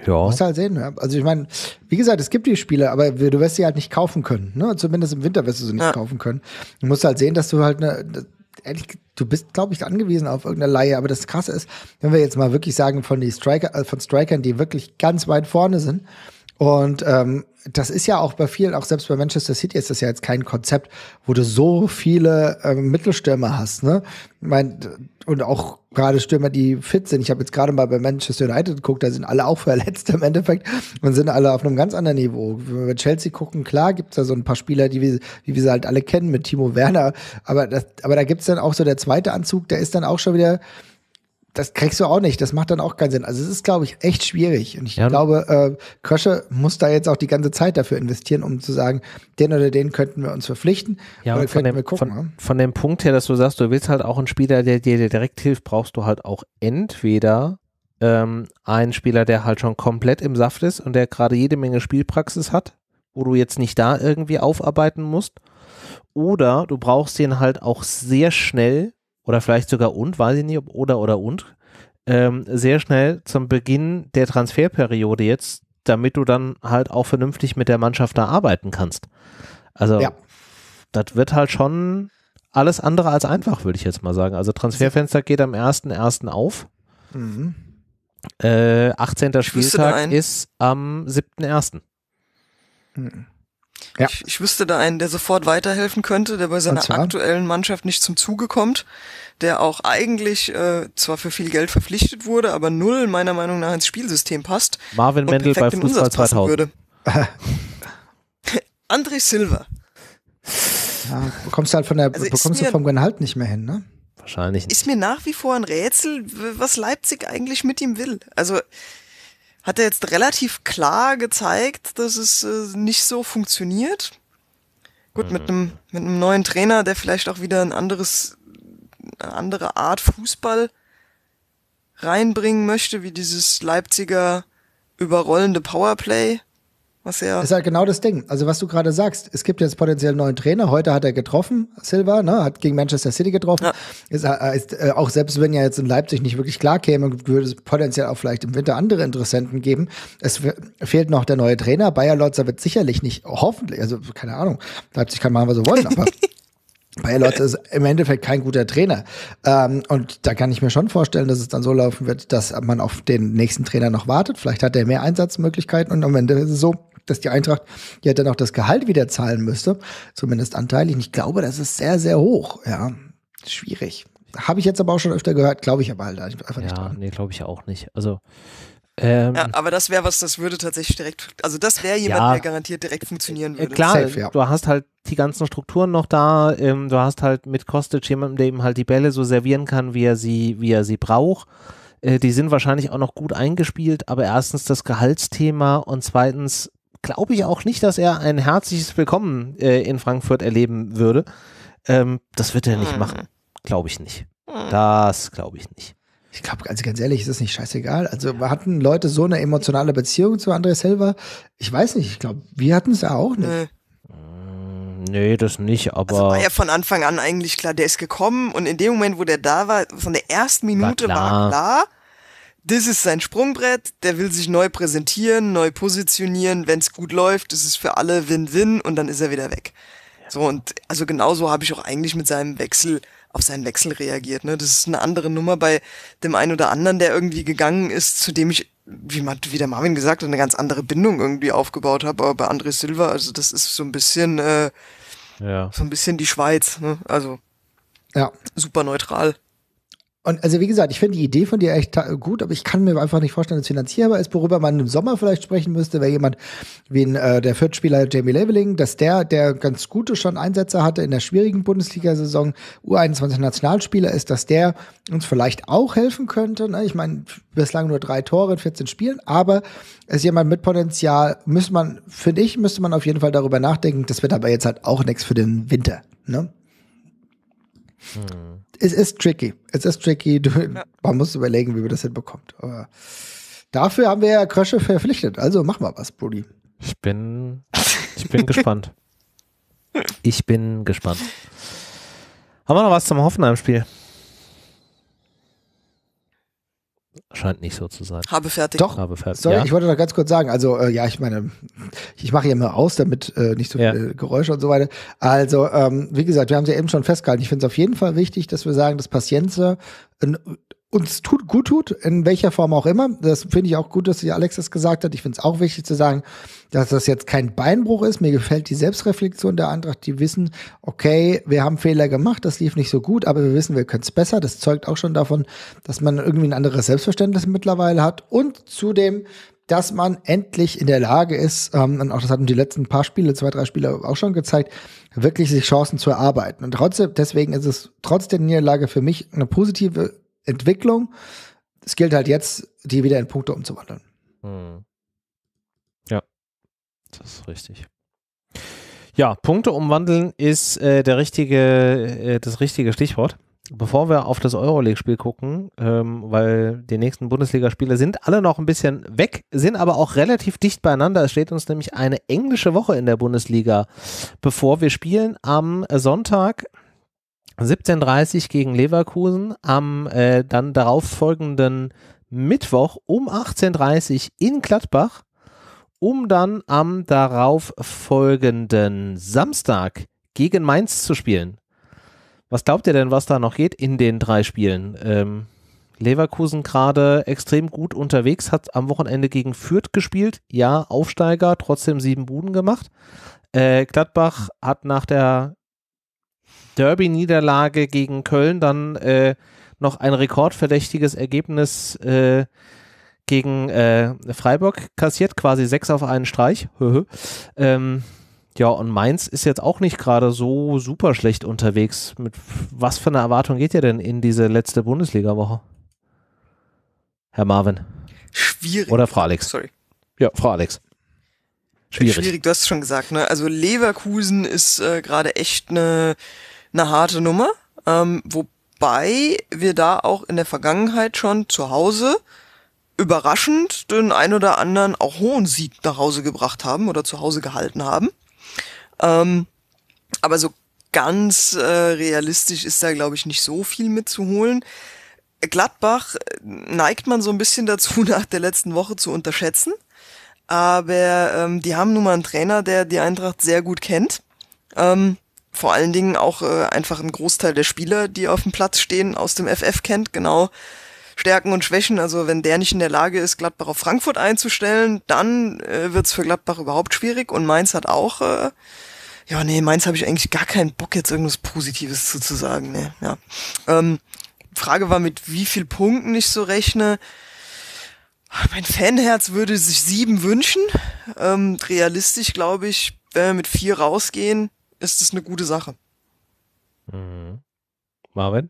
Ja. Musst halt sehen. Ne? Also ich meine, wie gesagt, es gibt die Spiele, aber du wirst sie halt nicht kaufen können. Ne? Zumindest im Winter wirst du sie nicht ja. kaufen können. Du musst halt sehen, dass du halt eine, ehrlich, du bist, glaube ich, angewiesen auf irgendeine Laie. Aber das Krasse ist, wenn wir jetzt mal wirklich sagen, von, die Striker, äh, von Strikern, die wirklich ganz weit vorne sind, und ähm, das ist ja auch bei vielen, auch selbst bei Manchester City ist das ja jetzt kein Konzept, wo du so viele ähm, Mittelstürmer hast, ne? Mein, und auch gerade Stürmer, die fit sind. Ich habe jetzt gerade mal bei Manchester United geguckt, da sind alle auch verletzt im Endeffekt und sind alle auf einem ganz anderen Niveau. Wenn wir Chelsea gucken, klar gibt es da so ein paar Spieler, die wir, wie wir sie halt alle kennen, mit Timo Werner. Aber, das, aber da gibt es dann auch so der zweite Anzug, der ist dann auch schon wieder das kriegst du auch nicht. Das macht dann auch keinen Sinn. Also es ist, glaube ich, echt schwierig. Und ich ja. glaube, äh, Krösche muss da jetzt auch die ganze Zeit dafür investieren, um zu sagen, den oder den könnten wir uns verpflichten. Ja, und von dem, gucken, von, ne? von dem Punkt her, dass du sagst, du willst halt auch einen Spieler, der dir direkt hilft, brauchst du halt auch entweder ähm, einen Spieler, der halt schon komplett im Saft ist und der gerade jede Menge Spielpraxis hat, wo du jetzt nicht da irgendwie aufarbeiten musst. Oder du brauchst den halt auch sehr schnell oder vielleicht sogar und, weiß ich nicht, ob oder oder und, ähm, sehr schnell zum Beginn der Transferperiode jetzt, damit du dann halt auch vernünftig mit der Mannschaft da arbeiten kannst. Also ja. das wird halt schon alles andere als einfach, würde ich jetzt mal sagen. Also Transferfenster geht am 1.1. auf. Mhm. Äh, 18. Spieltag ist am 7.1. Mhm. Ja. Ich, ich wüsste da einen, der sofort weiterhelfen könnte, der bei seiner aktuellen Mannschaft nicht zum Zuge kommt, der auch eigentlich äh, zwar für viel Geld verpflichtet wurde, aber null meiner Meinung nach ins Spielsystem passt. Marvin Mendel bei Fußball 2000. Würde. André Silva. Ja, bekommst du halt von der, also bekommst du vom Gehalt nicht mehr hin, ne? Wahrscheinlich. Nicht. Ist mir nach wie vor ein Rätsel, was Leipzig eigentlich mit ihm will. Also hat er jetzt relativ klar gezeigt, dass es äh, nicht so funktioniert. Gut, mit mhm. einem, mit einem neuen Trainer, der vielleicht auch wieder ein anderes, eine andere Art Fußball reinbringen möchte, wie dieses Leipziger überrollende Powerplay, was ja ist halt genau das Ding. Also was du gerade sagst, es gibt jetzt potenziell einen neuen Trainer. Heute hat er getroffen, Silva, ne? hat gegen Manchester City getroffen. Ja. Ist, äh, ist, äh, auch selbst wenn ja jetzt in Leipzig nicht wirklich klar käme, würde es potenziell auch vielleicht im Winter andere Interessenten geben. Es fehlt noch der neue Trainer. Bayer Lotzer wird sicherlich nicht, hoffentlich, also keine Ahnung, Leipzig kann machen, was sie wollen, aber Bayer Lotzer ist im Endeffekt kein guter Trainer. Ähm, und da kann ich mir schon vorstellen, dass es dann so laufen wird, dass man auf den nächsten Trainer noch wartet. Vielleicht hat er mehr Einsatzmöglichkeiten und am Ende ist es so, dass die Eintracht ja dann auch das Gehalt wieder zahlen müsste, zumindest anteilig. Und ich glaube, das ist sehr, sehr hoch. Ja, schwierig. Habe ich jetzt aber auch schon öfter gehört, glaube ich aber halt einfach ja, nicht dran. Nee, glaube ich auch nicht. Also ähm, ja, aber das wäre was, das würde tatsächlich direkt, also das wäre jemand, ja, der garantiert direkt funktionieren äh, würde. Klar, Safe, ja. du hast halt die ganzen Strukturen noch da, ähm, du hast halt mit Kostic jemanden, der eben halt die Bälle so servieren kann, wie er sie, wie er sie braucht. Äh, die sind wahrscheinlich auch noch gut eingespielt, aber erstens das Gehaltsthema und zweitens glaube ich auch nicht, dass er ein herzliches Willkommen äh, in Frankfurt erleben würde. Ähm, das wird er nicht hm. machen. Glaube ich nicht. Hm. Das glaube ich nicht. Ich glaube, also ganz ehrlich, ist das nicht scheißegal. Also hatten Leute so eine emotionale Beziehung zu André Silva? Ich weiß nicht. Ich glaube, wir hatten es ja auch nicht. Nee. Hm, nee, das nicht, aber. Also war ja von Anfang an eigentlich klar, der ist gekommen und in dem Moment, wo der da war, von der ersten Minute war klar, war klar das ist sein Sprungbrett, der will sich neu präsentieren, neu positionieren, wenn es gut läuft, das ist für alle Win-Win und dann ist er wieder weg. Ja. So und also genauso habe ich auch eigentlich mit seinem Wechsel auf seinen Wechsel reagiert, ne? Das ist eine andere Nummer bei dem einen oder anderen, der irgendwie gegangen ist, zu dem ich wie, man, wie der Marvin gesagt hat, eine ganz andere Bindung irgendwie aufgebaut habe, aber bei André Silva, also das ist so ein bisschen äh, ja. so ein bisschen die Schweiz, ne? Also ja. super neutral. Und also wie gesagt, ich finde die Idee von dir echt gut, aber ich kann mir einfach nicht vorstellen, dass es finanzierbar ist, worüber man im Sommer vielleicht sprechen müsste, wäre jemand wie ein, äh, der Viertspieler Jamie Leveling, dass der, der ganz gute schon Einsätze hatte in der schwierigen Bundesliga-Saison, U21-Nationalspieler ist, dass der uns vielleicht auch helfen könnte. Ne? Ich meine, bislang nur drei Tore in 14 Spielen, aber ist jemand mit Potenzial, müsste man, finde ich, müsste man auf jeden Fall darüber nachdenken. Das wird aber jetzt halt auch nichts für den Winter. Ne? Hm es ist tricky. Es ist tricky. Du, ja. Man muss überlegen, wie man das hinbekommt. Aber dafür haben wir ja Krösche verpflichtet. Also machen wir was, Brudi. Ich bin, ich bin gespannt. Ich bin gespannt. Haben wir noch was zum Hoffenheim-Spiel? scheint nicht so zu sein. Habe fertig. Doch, Habe fertig. Sorry, ja. ich wollte noch ganz kurz sagen, also äh, ja, ich meine, ich mache hier mal aus, damit äh, nicht so ja. viele Geräusche und so weiter. Also, ähm, wie gesagt, wir haben es ja eben schon festgehalten. Ich finde es auf jeden Fall wichtig, dass wir sagen, dass Patienten ein uns tut, gut tut, in welcher Form auch immer. Das finde ich auch gut, dass die Alex das gesagt hat. Ich finde es auch wichtig zu sagen, dass das jetzt kein Beinbruch ist. Mir gefällt die Selbstreflexion der Eintracht. Die wissen, okay, wir haben Fehler gemacht, das lief nicht so gut, aber wir wissen, wir können es besser. Das zeugt auch schon davon, dass man irgendwie ein anderes Selbstverständnis mittlerweile hat. Und zudem, dass man endlich in der Lage ist, ähm, und auch das hatten die letzten paar Spiele, zwei, drei Spiele auch schon gezeigt, wirklich sich Chancen zu erarbeiten. Und trotzdem, deswegen ist es trotz der Niederlage für mich eine positive Entwicklung. Es gilt halt jetzt, die wieder in Punkte umzuwandeln. Hm. Ja, das ist richtig. Ja, Punkte umwandeln ist äh, der richtige, äh, das richtige Stichwort. Bevor wir auf das Euroleague-Spiel gucken, ähm, weil die nächsten Bundesligaspiele sind alle noch ein bisschen weg, sind aber auch relativ dicht beieinander. Es steht uns nämlich eine englische Woche in der Bundesliga, bevor wir spielen am Sonntag 17.30 gegen Leverkusen, am äh, dann darauffolgenden Mittwoch um 18.30 in Gladbach, um dann am darauffolgenden Samstag gegen Mainz zu spielen. Was glaubt ihr denn, was da noch geht in den drei Spielen? Ähm, Leverkusen gerade extrem gut unterwegs, hat am Wochenende gegen Fürth gespielt. Ja, Aufsteiger, trotzdem sieben Buden gemacht. Äh, Gladbach hat nach der Derby-Niederlage gegen Köln dann äh, noch ein rekordverdächtiges Ergebnis äh, gegen äh, Freiburg kassiert, quasi sechs auf einen Streich. ähm, ja, und Mainz ist jetzt auch nicht gerade so super schlecht unterwegs. Mit was für einer Erwartung geht ihr denn in diese letzte Bundesliga-Woche? Herr Marvin. Schwierig. Oder Frau Alex. Sorry. Ja, Frau Alex. Schwierig. Schwierig, du hast es schon gesagt, ne? Also Leverkusen ist äh, gerade echt eine eine harte Nummer, ähm, wobei wir da auch in der Vergangenheit schon zu Hause überraschend den ein oder anderen auch hohen Sieg nach Hause gebracht haben oder zu Hause gehalten haben. Ähm, aber so ganz äh, realistisch ist da, glaube ich, nicht so viel mitzuholen. Gladbach äh, neigt man so ein bisschen dazu, nach der letzten Woche zu unterschätzen. Aber ähm, die haben nun mal einen Trainer, der die Eintracht sehr gut kennt. Ähm, vor allen Dingen auch äh, einfach einen Großteil der Spieler, die auf dem Platz stehen, aus dem FF kennt, genau. Stärken und Schwächen, also wenn der nicht in der Lage ist, Gladbach auf Frankfurt einzustellen, dann äh, wird's für Gladbach überhaupt schwierig und Mainz hat auch, äh, ja nee, Mainz habe ich eigentlich gar keinen Bock jetzt irgendwas Positives zu, zu sagen, nee, ja. Ähm, Frage war, mit wie viel Punkten ich so rechne. Mein Fanherz würde sich sieben wünschen. Ähm, realistisch glaube ich, wenn wir mit vier rausgehen, ist es eine gute Sache. Mhm. Marvin?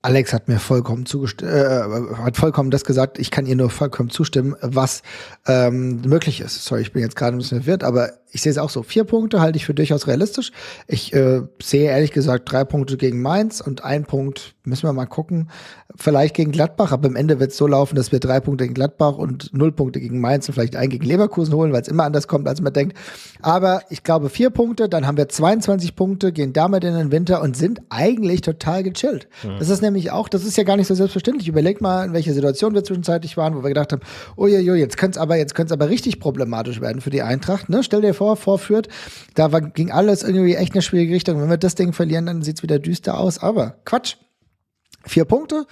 Alex hat mir vollkommen zugestimmt, äh, hat vollkommen das gesagt, ich kann ihr nur vollkommen zustimmen, was ähm, möglich ist. Sorry, ich bin jetzt gerade ein bisschen verwirrt, aber ich sehe es auch so. Vier Punkte halte ich für durchaus realistisch. Ich äh, sehe ehrlich gesagt drei Punkte gegen Mainz und ein Punkt, müssen wir mal gucken, vielleicht gegen Gladbach, aber am Ende wird es so laufen, dass wir drei Punkte gegen Gladbach und null Punkte gegen Mainz und vielleicht einen gegen Leverkusen holen, weil es immer anders kommt, als man denkt. Aber ich glaube vier Punkte, dann haben wir 22 Punkte, gehen damit in den Winter und sind eigentlich total gechillt. Mhm. Das ist eine nämlich auch, das ist ja gar nicht so selbstverständlich. Überlegt mal, in welcher Situation wir zwischenzeitlich waren, wo wir gedacht haben, uiuiui, jetzt könnte es aber, jetzt könnte aber richtig problematisch werden für die Eintracht. Ne? Stell dir vor, vorführt, da war, ging alles irgendwie echt eine schwierige Richtung. Wenn wir das Ding verlieren, dann sieht es wieder düster aus. Aber Quatsch. Vier Punkte,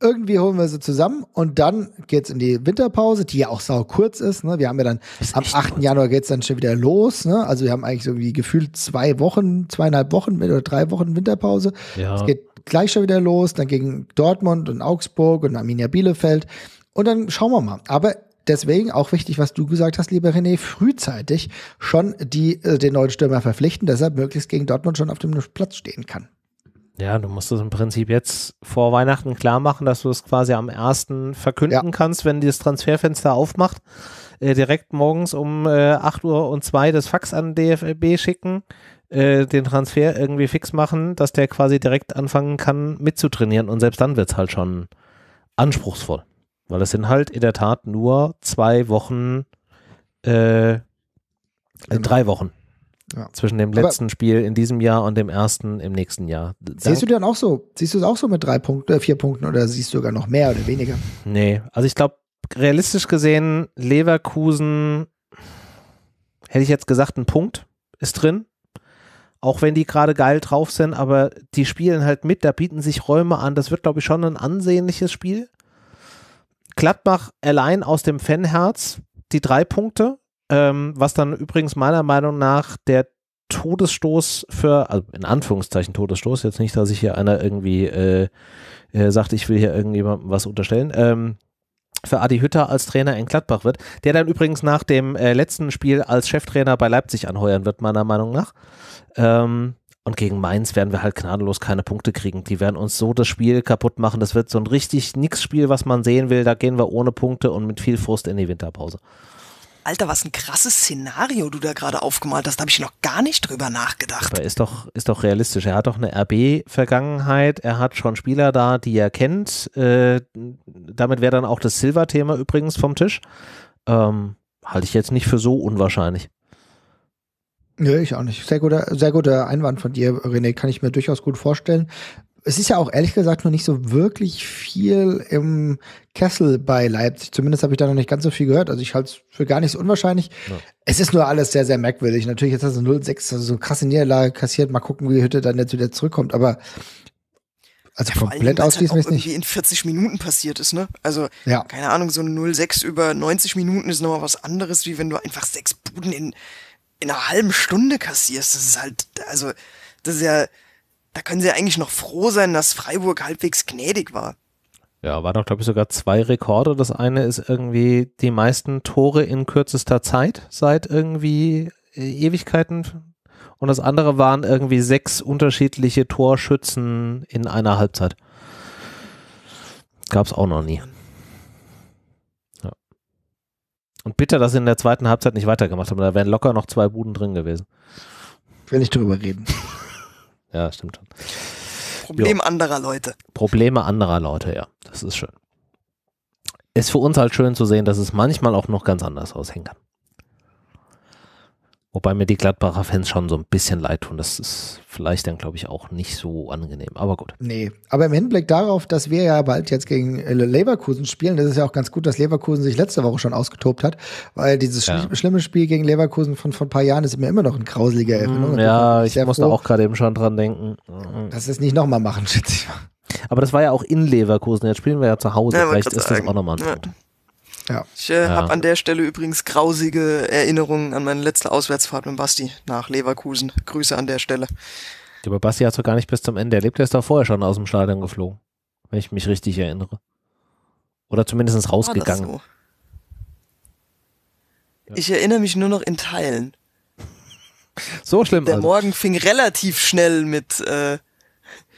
irgendwie holen wir sie zusammen und dann geht es in die Winterpause, die ja auch sau kurz ist. Ne? Wir haben ja dann am 8. Januar geht es dann schon wieder los. Ne? Also wir haben eigentlich so wie gefühlt zwei Wochen, zweieinhalb Wochen oder drei Wochen Winterpause. Ja. Es geht gleich schon wieder los, dann gegen Dortmund und Augsburg und Arminia Bielefeld. Und dann schauen wir mal. Aber deswegen auch wichtig, was du gesagt hast, lieber René, frühzeitig schon die, äh, den neuen Stürmer verpflichten, dass er möglichst gegen Dortmund schon auf dem Platz stehen kann. Ja, du musst es im Prinzip jetzt vor Weihnachten klar machen, dass du es quasi am 1. verkünden ja. kannst, wenn das Transferfenster aufmacht. Äh, direkt morgens um äh, 8 Uhr und 2 das Fax an DFB schicken. Äh, den Transfer irgendwie fix machen, dass der quasi direkt anfangen kann mitzutrainieren und selbst dann wird es halt schon anspruchsvoll. Weil es sind halt in der Tat nur zwei Wochen, äh, genau. drei Wochen. Ja. Zwischen dem letzten Aber Spiel in diesem Jahr und dem ersten im nächsten Jahr. Dank siehst du dann auch so? Siehst du es auch so mit drei Punkten, äh, vier Punkten oder siehst du sogar noch mehr oder weniger? Nee, also ich glaube, realistisch gesehen, Leverkusen hätte ich jetzt gesagt, ein Punkt ist drin auch wenn die gerade geil drauf sind, aber die spielen halt mit, da bieten sich Räume an. Das wird, glaube ich, schon ein ansehnliches Spiel. Gladbach allein aus dem Fanherz die drei Punkte, ähm, was dann übrigens meiner Meinung nach der Todesstoß für, also in Anführungszeichen Todesstoß, jetzt nicht, dass ich hier einer irgendwie äh, äh, sagt, ich will hier irgendjemandem was unterstellen, ähm, für Adi Hütter als Trainer in Gladbach wird, der dann übrigens nach dem äh, letzten Spiel als Cheftrainer bei Leipzig anheuern wird, meiner Meinung nach. Ähm, und gegen Mainz werden wir halt gnadenlos keine Punkte kriegen. Die werden uns so das Spiel kaputt machen. Das wird so ein richtig nix Spiel, was man sehen will. Da gehen wir ohne Punkte und mit viel Frust in die Winterpause. Alter, was ein krasses Szenario du da gerade aufgemalt hast. Da habe ich noch gar nicht drüber nachgedacht. Aber ist doch, ist doch realistisch. Er hat doch eine RB-Vergangenheit. Er hat schon Spieler da, die er kennt. Äh, damit wäre dann auch das Silver-Thema übrigens vom Tisch. Ähm, halte ich jetzt nicht für so unwahrscheinlich. Nö, ich auch nicht. Sehr guter, sehr guter Einwand von dir, René. Kann ich mir durchaus gut vorstellen. Es ist ja auch ehrlich gesagt noch nicht so wirklich viel im Kessel bei Leipzig. Zumindest habe ich da noch nicht ganz so viel gehört. Also ich halte es für gar nicht so unwahrscheinlich. Ja. Es ist nur alles sehr, sehr merkwürdig. Natürlich, jetzt hast du 0 also so krasse Niederlage kassiert. Mal gucken, wie die Hütte dann jetzt wieder zurückkommt. Aber also ja, komplett halt ausschließen halt wir nicht. in 40 Minuten passiert ist, ne? Also, ja. keine Ahnung, so ein 06 über 90 Minuten ist nochmal was anderes, wie wenn du einfach sechs Buden in, in einer halben Stunde kassierst. Das ist halt, also, das ist ja da können sie eigentlich noch froh sein, dass Freiburg halbwegs gnädig war. Ja, waren doch, glaube ich, sogar zwei Rekorde. Das eine ist irgendwie die meisten Tore in kürzester Zeit seit irgendwie äh, Ewigkeiten. Und das andere waren irgendwie sechs unterschiedliche Torschützen in einer Halbzeit. Gab es auch noch nie. Ja. Und bitter, dass sie in der zweiten Halbzeit nicht weitergemacht haben. Da wären locker noch zwei Buden drin gewesen. Ich will nicht drüber reden. Ja, stimmt schon. Problem jo. anderer Leute. Probleme anderer Leute, ja. Das ist schön. Ist für uns halt schön zu sehen, dass es manchmal auch noch ganz anders aushängen kann. Wobei mir die Gladbacher Fans schon so ein bisschen leid tun. Das ist vielleicht dann, glaube ich, auch nicht so angenehm. Aber gut. Nee, aber im Hinblick darauf, dass wir ja bald jetzt gegen äh, Leverkusen spielen, das ist ja auch ganz gut, dass Leverkusen sich letzte Woche schon ausgetobt hat, weil dieses ja. schlimme Spiel gegen Leverkusen von vor ein paar Jahren ist mir immer noch ein grauseliger mhm. Erinnerung. Ja, ich musste auch gerade eben schon dran denken. Mhm. Dass wir es nicht nochmal machen, schätze ich mal. Aber das war ja auch in Leverkusen. Jetzt spielen wir ja zu Hause. Ja, Vielleicht ist das auch nochmal ein Punkt. Ja. Ja. Ich äh, ja. habe an der Stelle übrigens grausige Erinnerungen an meine letzte Auswärtsfahrt mit Basti nach Leverkusen. Grüße an der Stelle. Aber Basti hat so gar nicht bis zum Ende erlebt. Er ist doch vorher schon aus dem Stadion geflogen, wenn ich mich richtig erinnere. Oder zumindest rausgegangen. So? Ich erinnere mich nur noch in Teilen. So schlimm. Der also. Morgen fing relativ schnell mit äh,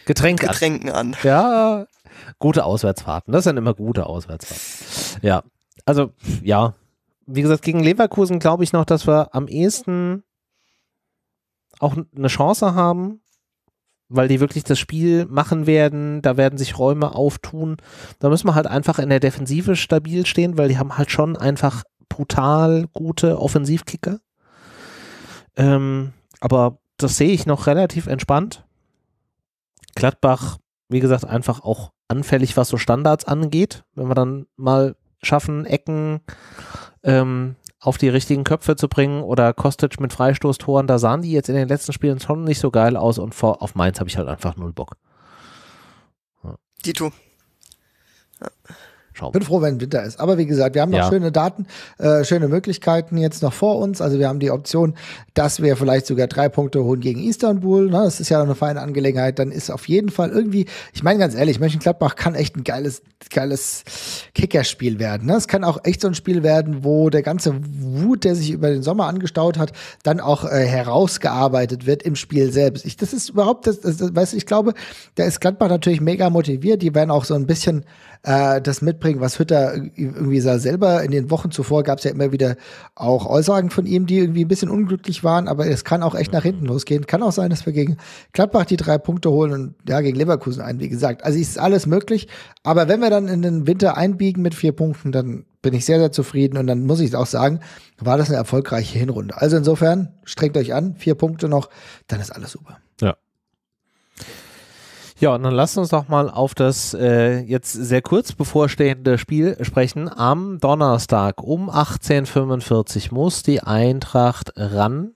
Getränk Getränken an. an. Ja, gute Auswärtsfahrten. Das sind immer gute Auswärtsfahrten. Ja also ja, wie gesagt, gegen Leverkusen glaube ich noch, dass wir am ehesten auch eine Chance haben, weil die wirklich das Spiel machen werden, da werden sich Räume auftun. Da müssen wir halt einfach in der Defensive stabil stehen, weil die haben halt schon einfach brutal gute Offensivkicker. Ähm, aber das sehe ich noch relativ entspannt. Gladbach, wie gesagt, einfach auch anfällig, was so Standards angeht. Wenn wir dann mal schaffen, Ecken ähm, auf die richtigen Köpfe zu bringen oder Kostic mit Freistoßtoren, da sahen die jetzt in den letzten Spielen schon nicht so geil aus und vor, auf Mainz habe ich halt einfach null Bock. Ja. Dito. Ja schauen. Bin froh, wenn Winter ist. Aber wie gesagt, wir haben noch ja. schöne Daten, äh, schöne Möglichkeiten jetzt noch vor uns. Also wir haben die Option, dass wir vielleicht sogar drei Punkte holen gegen Istanbul. Na, ne? das ist ja eine feine Angelegenheit. Dann ist auf jeden Fall irgendwie, ich meine ganz ehrlich, Mönchengladbach kann echt ein geiles, geiles Kickerspiel werden. Ne? Es kann auch echt so ein Spiel werden, wo der ganze Wut, der sich über den Sommer angestaut hat, dann auch äh, herausgearbeitet wird im Spiel selbst. Ich, das ist überhaupt, das, das, das weißt du, ich glaube, da ist Gladbach natürlich mega motiviert. Die werden auch so ein bisschen äh, das mit mitbringen, was Hütter irgendwie sah selber. In den Wochen zuvor gab es ja immer wieder auch Aussagen von ihm, die irgendwie ein bisschen unglücklich waren, aber es kann auch echt nach mhm. hinten losgehen. Kann auch sein, dass wir gegen Gladbach die drei Punkte holen und ja, gegen Leverkusen ein, wie gesagt. Also ist alles möglich. Aber wenn wir dann in den Winter einbiegen mit vier Punkten, dann bin ich sehr, sehr zufrieden. Und dann muss ich auch sagen, war das eine erfolgreiche Hinrunde. Also insofern, strengt euch an, vier Punkte noch, dann ist alles super. Ja, ja, und dann lasst uns doch mal auf das äh, jetzt sehr kurz bevorstehende Spiel sprechen. Am Donnerstag um 18.45 Uhr muss die Eintracht ran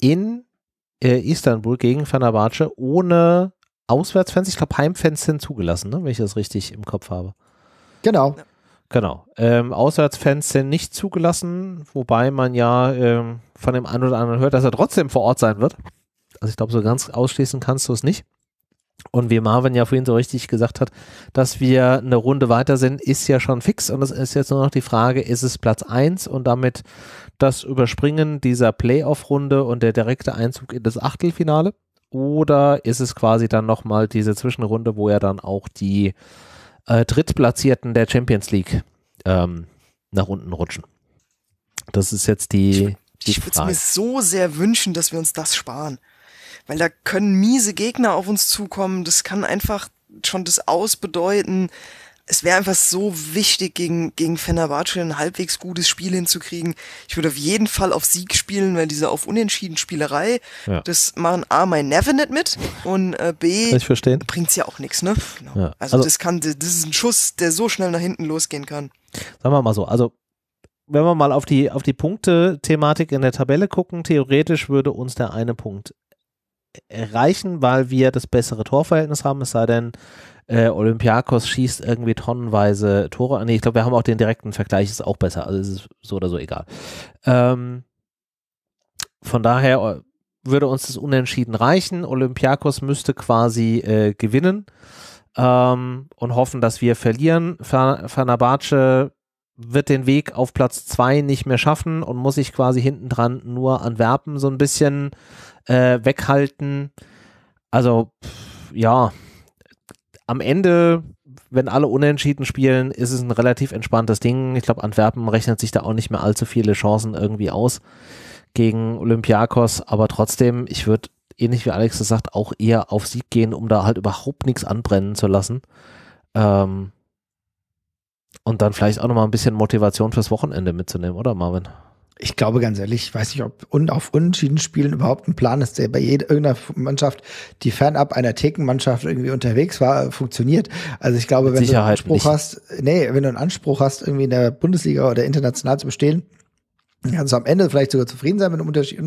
in äh, Istanbul gegen Fenerbahce ohne Auswärtsfans. Ich glaube, Heimfans sind zugelassen, ne? wenn ich das richtig im Kopf habe. Genau. Genau. Ähm, Auswärtsfans sind nicht zugelassen, wobei man ja ähm, von dem einen oder anderen hört, dass er trotzdem vor Ort sein wird. Also ich glaube, so ganz ausschließen kannst du es nicht. Und wie Marvin ja vorhin so richtig gesagt hat, dass wir eine Runde weiter sind, ist ja schon fix. Und es ist jetzt nur noch die Frage, ist es Platz 1 und damit das Überspringen dieser Playoff-Runde und der direkte Einzug in das Achtelfinale? Oder ist es quasi dann nochmal diese Zwischenrunde, wo ja dann auch die äh, Drittplatzierten der Champions League ähm, nach unten rutschen? Das ist jetzt die. Ich, ich würde es mir so sehr wünschen, dass wir uns das sparen weil da können miese Gegner auf uns zukommen. Das kann einfach schon das Ausbedeuten. Es wäre einfach so wichtig, gegen, gegen Fenerbahce ein halbwegs gutes Spiel hinzukriegen. Ich würde auf jeden Fall auf Sieg spielen, weil diese auf Unentschieden Spielerei, ja. das machen A, mein Neffe nicht mit und äh, B, bringt es ja auch nichts, ne? Genau. Ja. Also, also das kann, das ist ein Schuss, der so schnell nach hinten losgehen kann. Sagen wir mal so, also wenn wir mal auf die, auf die Punkte-Thematik in der Tabelle gucken, theoretisch würde uns der eine Punkt erreichen, weil wir das bessere Torverhältnis haben, es sei denn, äh, Olympiakos schießt irgendwie tonnenweise Tore. an. Nee, ich glaube, wir haben auch den direkten Vergleich, ist auch besser. Also ist es so oder so egal. Ähm, von daher äh, würde uns das Unentschieden reichen. Olympiakos müsste quasi äh, gewinnen ähm, und hoffen, dass wir verlieren. Fanabace wird den Weg auf Platz 2 nicht mehr schaffen und muss sich quasi hintendran nur an Werpen so ein bisschen äh, weghalten. Also, pff, ja, am Ende, wenn alle unentschieden spielen, ist es ein relativ entspanntes Ding. Ich glaube, Antwerpen rechnet sich da auch nicht mehr allzu viele Chancen irgendwie aus gegen Olympiakos, aber trotzdem, ich würde ähnlich wie Alex gesagt, auch eher auf Sieg gehen, um da halt überhaupt nichts anbrennen zu lassen. Ähm und dann vielleicht auch nochmal ein bisschen Motivation fürs Wochenende mitzunehmen, oder Marvin? ich glaube ganz ehrlich, ich weiß nicht, ob auf Unentschieden spielen überhaupt ein Plan ist, der bei jeder irgendeiner Mannschaft, die fernab einer Thekenmannschaft irgendwie unterwegs war, äh, funktioniert. Also ich glaube, wenn Sicherheit du einen Anspruch nicht. hast, nee, wenn du einen Anspruch hast, irgendwie in der Bundesliga oder international zu bestehen, Kannst du am Ende vielleicht sogar zufrieden sein mit einem Unterschied,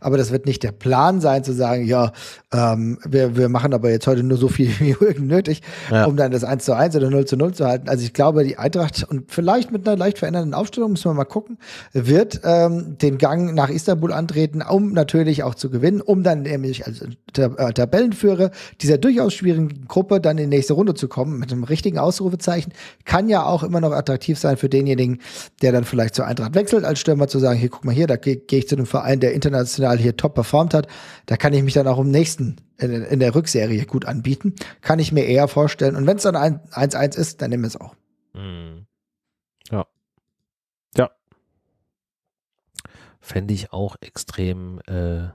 aber das wird nicht der Plan sein, zu sagen, ja, ähm, wir, wir machen aber jetzt heute nur so viel wie nötig, ja. um dann das 1 zu 1 oder 0 zu 0 zu halten. Also ich glaube, die Eintracht und vielleicht mit einer leicht veränderten Aufstellung, müssen wir mal gucken, wird ähm, den Gang nach Istanbul antreten, um natürlich auch zu gewinnen, um dann nämlich als äh, Tabellenführer dieser durchaus schwierigen Gruppe dann in die nächste Runde zu kommen mit einem richtigen Ausrufezeichen. Kann ja auch immer noch attraktiv sein für denjenigen, der dann vielleicht zur Eintracht wechselt als Stürmer vorstellen, mal zu sagen, hier, guck mal hier, da gehe geh ich zu einem Verein, der international hier top performt hat. Da kann ich mich dann auch im nächsten, in, in der Rückserie gut anbieten. Kann ich mir eher vorstellen. Und wenn es dann ein 1-1 ist, dann nehmen wir es auch. Mhm. Ja. Ja. Fände ich auch extrem äh,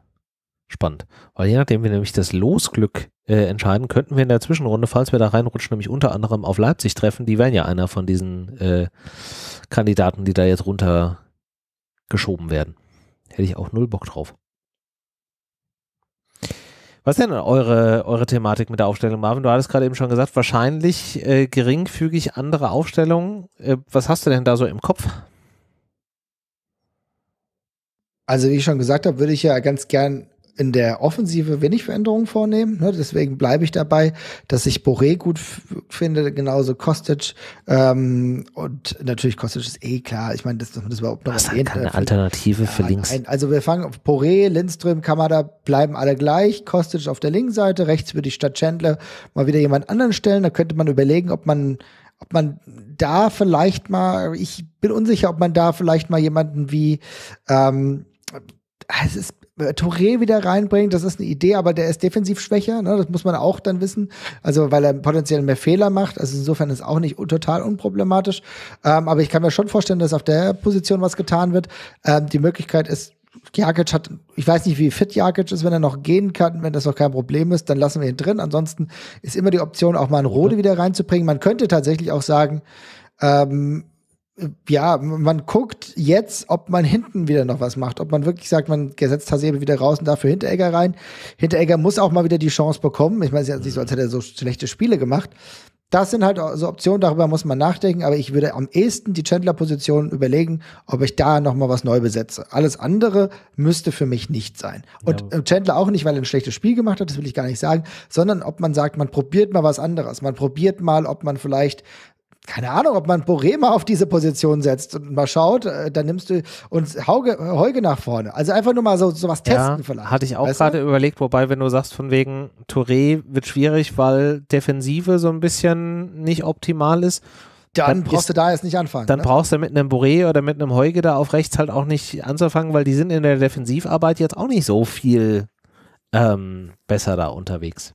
spannend. Weil je nachdem wir nämlich das Losglück äh, entscheiden, könnten wir in der Zwischenrunde, falls wir da reinrutschen, nämlich unter anderem auf Leipzig treffen. Die wären ja einer von diesen äh, Kandidaten, die da jetzt runter geschoben werden. Hätte ich auch null Bock drauf. Was ist denn eure, eure Thematik mit der Aufstellung, Marvin? Du hattest gerade eben schon gesagt, wahrscheinlich äh, geringfügig andere Aufstellungen. Äh, was hast du denn da so im Kopf? Also, wie ich schon gesagt habe, würde ich ja ganz gern in der Offensive wenig Veränderungen vornehmen. Ne? Deswegen bleibe ich dabei, dass ich Boré gut finde, genauso Kostic. Ähm, und natürlich Kostic ist eh klar. Ich meine, das, das ist überhaupt noch das erwähnt. Keine hat. Alternative ja, für links. Nein. Also wir fangen auf Boré, Lindström, Kamada bleiben alle gleich. Kostic auf der linken Seite, rechts würde ich statt Chandler mal wieder jemand anderen stellen. Da könnte man überlegen, ob man ob man da vielleicht mal, ich bin unsicher, ob man da vielleicht mal jemanden wie ähm, es ist, äh, Touré wieder reinbringt, das ist eine Idee, aber der ist defensiv schwächer, ne? das muss man auch dann wissen, also weil er potenziell mehr Fehler macht, also insofern ist auch nicht total unproblematisch, ähm, aber ich kann mir schon vorstellen, dass auf der Position was getan wird. Ähm, die Möglichkeit ist, Jakic hat, ich weiß nicht, wie fit Jakic ist, wenn er noch gehen kann, wenn das noch kein Problem ist, dann lassen wir ihn drin. Ansonsten ist immer die Option, auch mal einen Rode wieder reinzubringen. Man könnte tatsächlich auch sagen, ähm, ja, man guckt jetzt, ob man hinten wieder noch was macht. Ob man wirklich sagt, man gesetzt Hasebe wieder raus und dafür Hinteregger rein. Hinteregger muss auch mal wieder die Chance bekommen. Ich meine, es ist ja nicht so, als hätte er so schlechte Spiele gemacht. Das sind halt so Optionen, darüber muss man nachdenken. Aber ich würde am ehesten die Chandler-Position überlegen, ob ich da noch mal was neu besetze. Alles andere müsste für mich nicht sein. Und ja. Chandler auch nicht, weil er ein schlechtes Spiel gemacht hat, das will ich gar nicht sagen, sondern ob man sagt, man probiert mal was anderes. Man probiert mal, ob man vielleicht keine Ahnung, ob man Borema auf diese Position setzt und mal schaut, äh, dann nimmst du uns Hauge, Heuge nach vorne. Also einfach nur mal so, so was testen ja, vielleicht. Hatte ich auch gerade überlegt, wobei, wenn du sagst, von wegen Touré wird schwierig, weil Defensive so ein bisschen nicht optimal ist. Dann, dann brauchst ist, du da jetzt nicht anfangen. Dann ne? brauchst du mit einem Boré oder mit einem Heuge da auf rechts halt auch nicht anzufangen, weil die sind in der Defensivarbeit jetzt auch nicht so viel ähm, besser da unterwegs.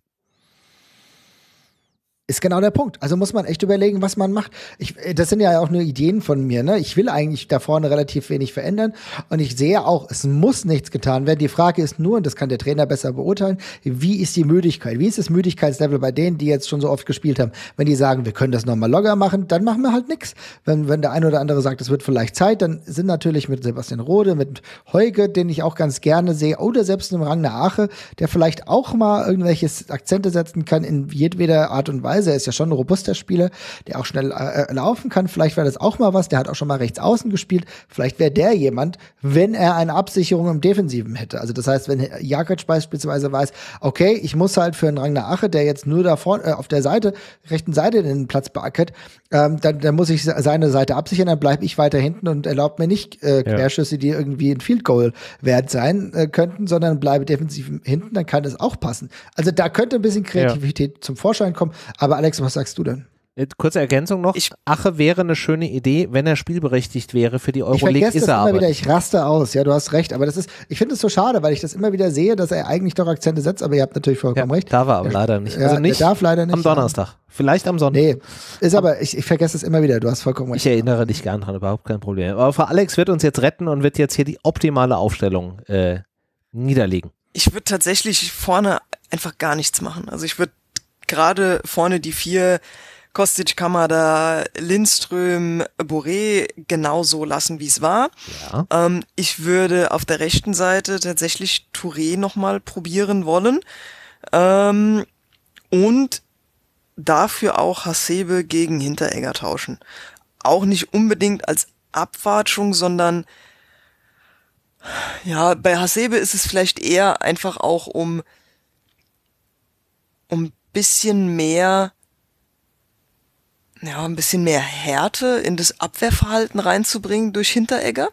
Ist genau der Punkt. Also muss man echt überlegen, was man macht. Ich, äh, das sind ja auch nur Ideen von mir. Ne? Ich will eigentlich da vorne relativ wenig verändern. Und ich sehe auch, es muss nichts getan werden. Die Frage ist nur, und das kann der Trainer besser beurteilen, wie ist die Müdigkeit? Wie ist das Müdigkeitslevel bei denen, die jetzt schon so oft gespielt haben? Wenn die sagen, wir können das nochmal locker machen, dann machen wir halt nichts. Wenn, wenn der eine oder andere sagt, es wird vielleicht Zeit, dann sind natürlich mit Sebastian Rode, mit Heuge, den ich auch ganz gerne sehe, oder selbst im Rang der Ache, der vielleicht auch mal irgendwelche Akzente setzen kann in jedweder Art und Weise Weise. Er ist ja schon ein robuster Spieler, der auch schnell äh, äh, laufen kann. Vielleicht wäre das auch mal was. Der hat auch schon mal rechts außen gespielt. Vielleicht wäre der jemand, wenn er eine Absicherung im Defensiven hätte. Also das heißt, wenn Jakic beispielsweise weiß, okay, ich muss halt für einen Rang nach Ache, der jetzt nur da vorne äh, auf der Seite, rechten Seite den Platz beackert, ähm, dann, dann, muss ich seine Seite absichern, dann bleibe ich weiter hinten und erlaubt mir nicht äh, Querschüsse, die irgendwie ein Field Goal wert sein äh, könnten, sondern bleibe defensiv hinten, dann kann das auch passen. Also da könnte ein bisschen Kreativität zum Vorschein kommen. Aber Alex, was sagst du denn? Äh, kurze Ergänzung noch. Ich, Ache wäre eine schöne Idee, wenn er spielberechtigt wäre für die Euroleague. Ich ist er aber. Wieder, ich raste aus. Ja, du hast recht. Aber das ist, ich finde es so schade, weil ich das immer wieder sehe, dass er eigentlich doch Akzente setzt. Aber ihr habt natürlich vollkommen ja, recht. Darf er aber leider nicht. Ja, also nicht. darf leider nicht. Am Donnerstag. Vielleicht am Sonntag. Nee, ist aber, ich, ich vergesse es immer wieder. Du hast vollkommen recht. Ich erinnere dich gern dran. Überhaupt kein Problem. Aber Frau Alex wird uns jetzt retten und wird jetzt hier die optimale Aufstellung äh, niederlegen. Ich würde tatsächlich vorne einfach gar nichts machen. Also ich würde gerade vorne die vier Kostic, Kamada, Lindström, Boré genauso lassen, wie es war. Ja. Ähm, ich würde auf der rechten Seite tatsächlich Touré nochmal probieren wollen. Ähm, und dafür auch Hasebe gegen Hinteregger tauschen. Auch nicht unbedingt als Abwatschung, sondern ja, bei Hasebe ist es vielleicht eher einfach auch um um bisschen mehr ja, ein bisschen mehr Härte in das Abwehrverhalten reinzubringen durch Hinteregger.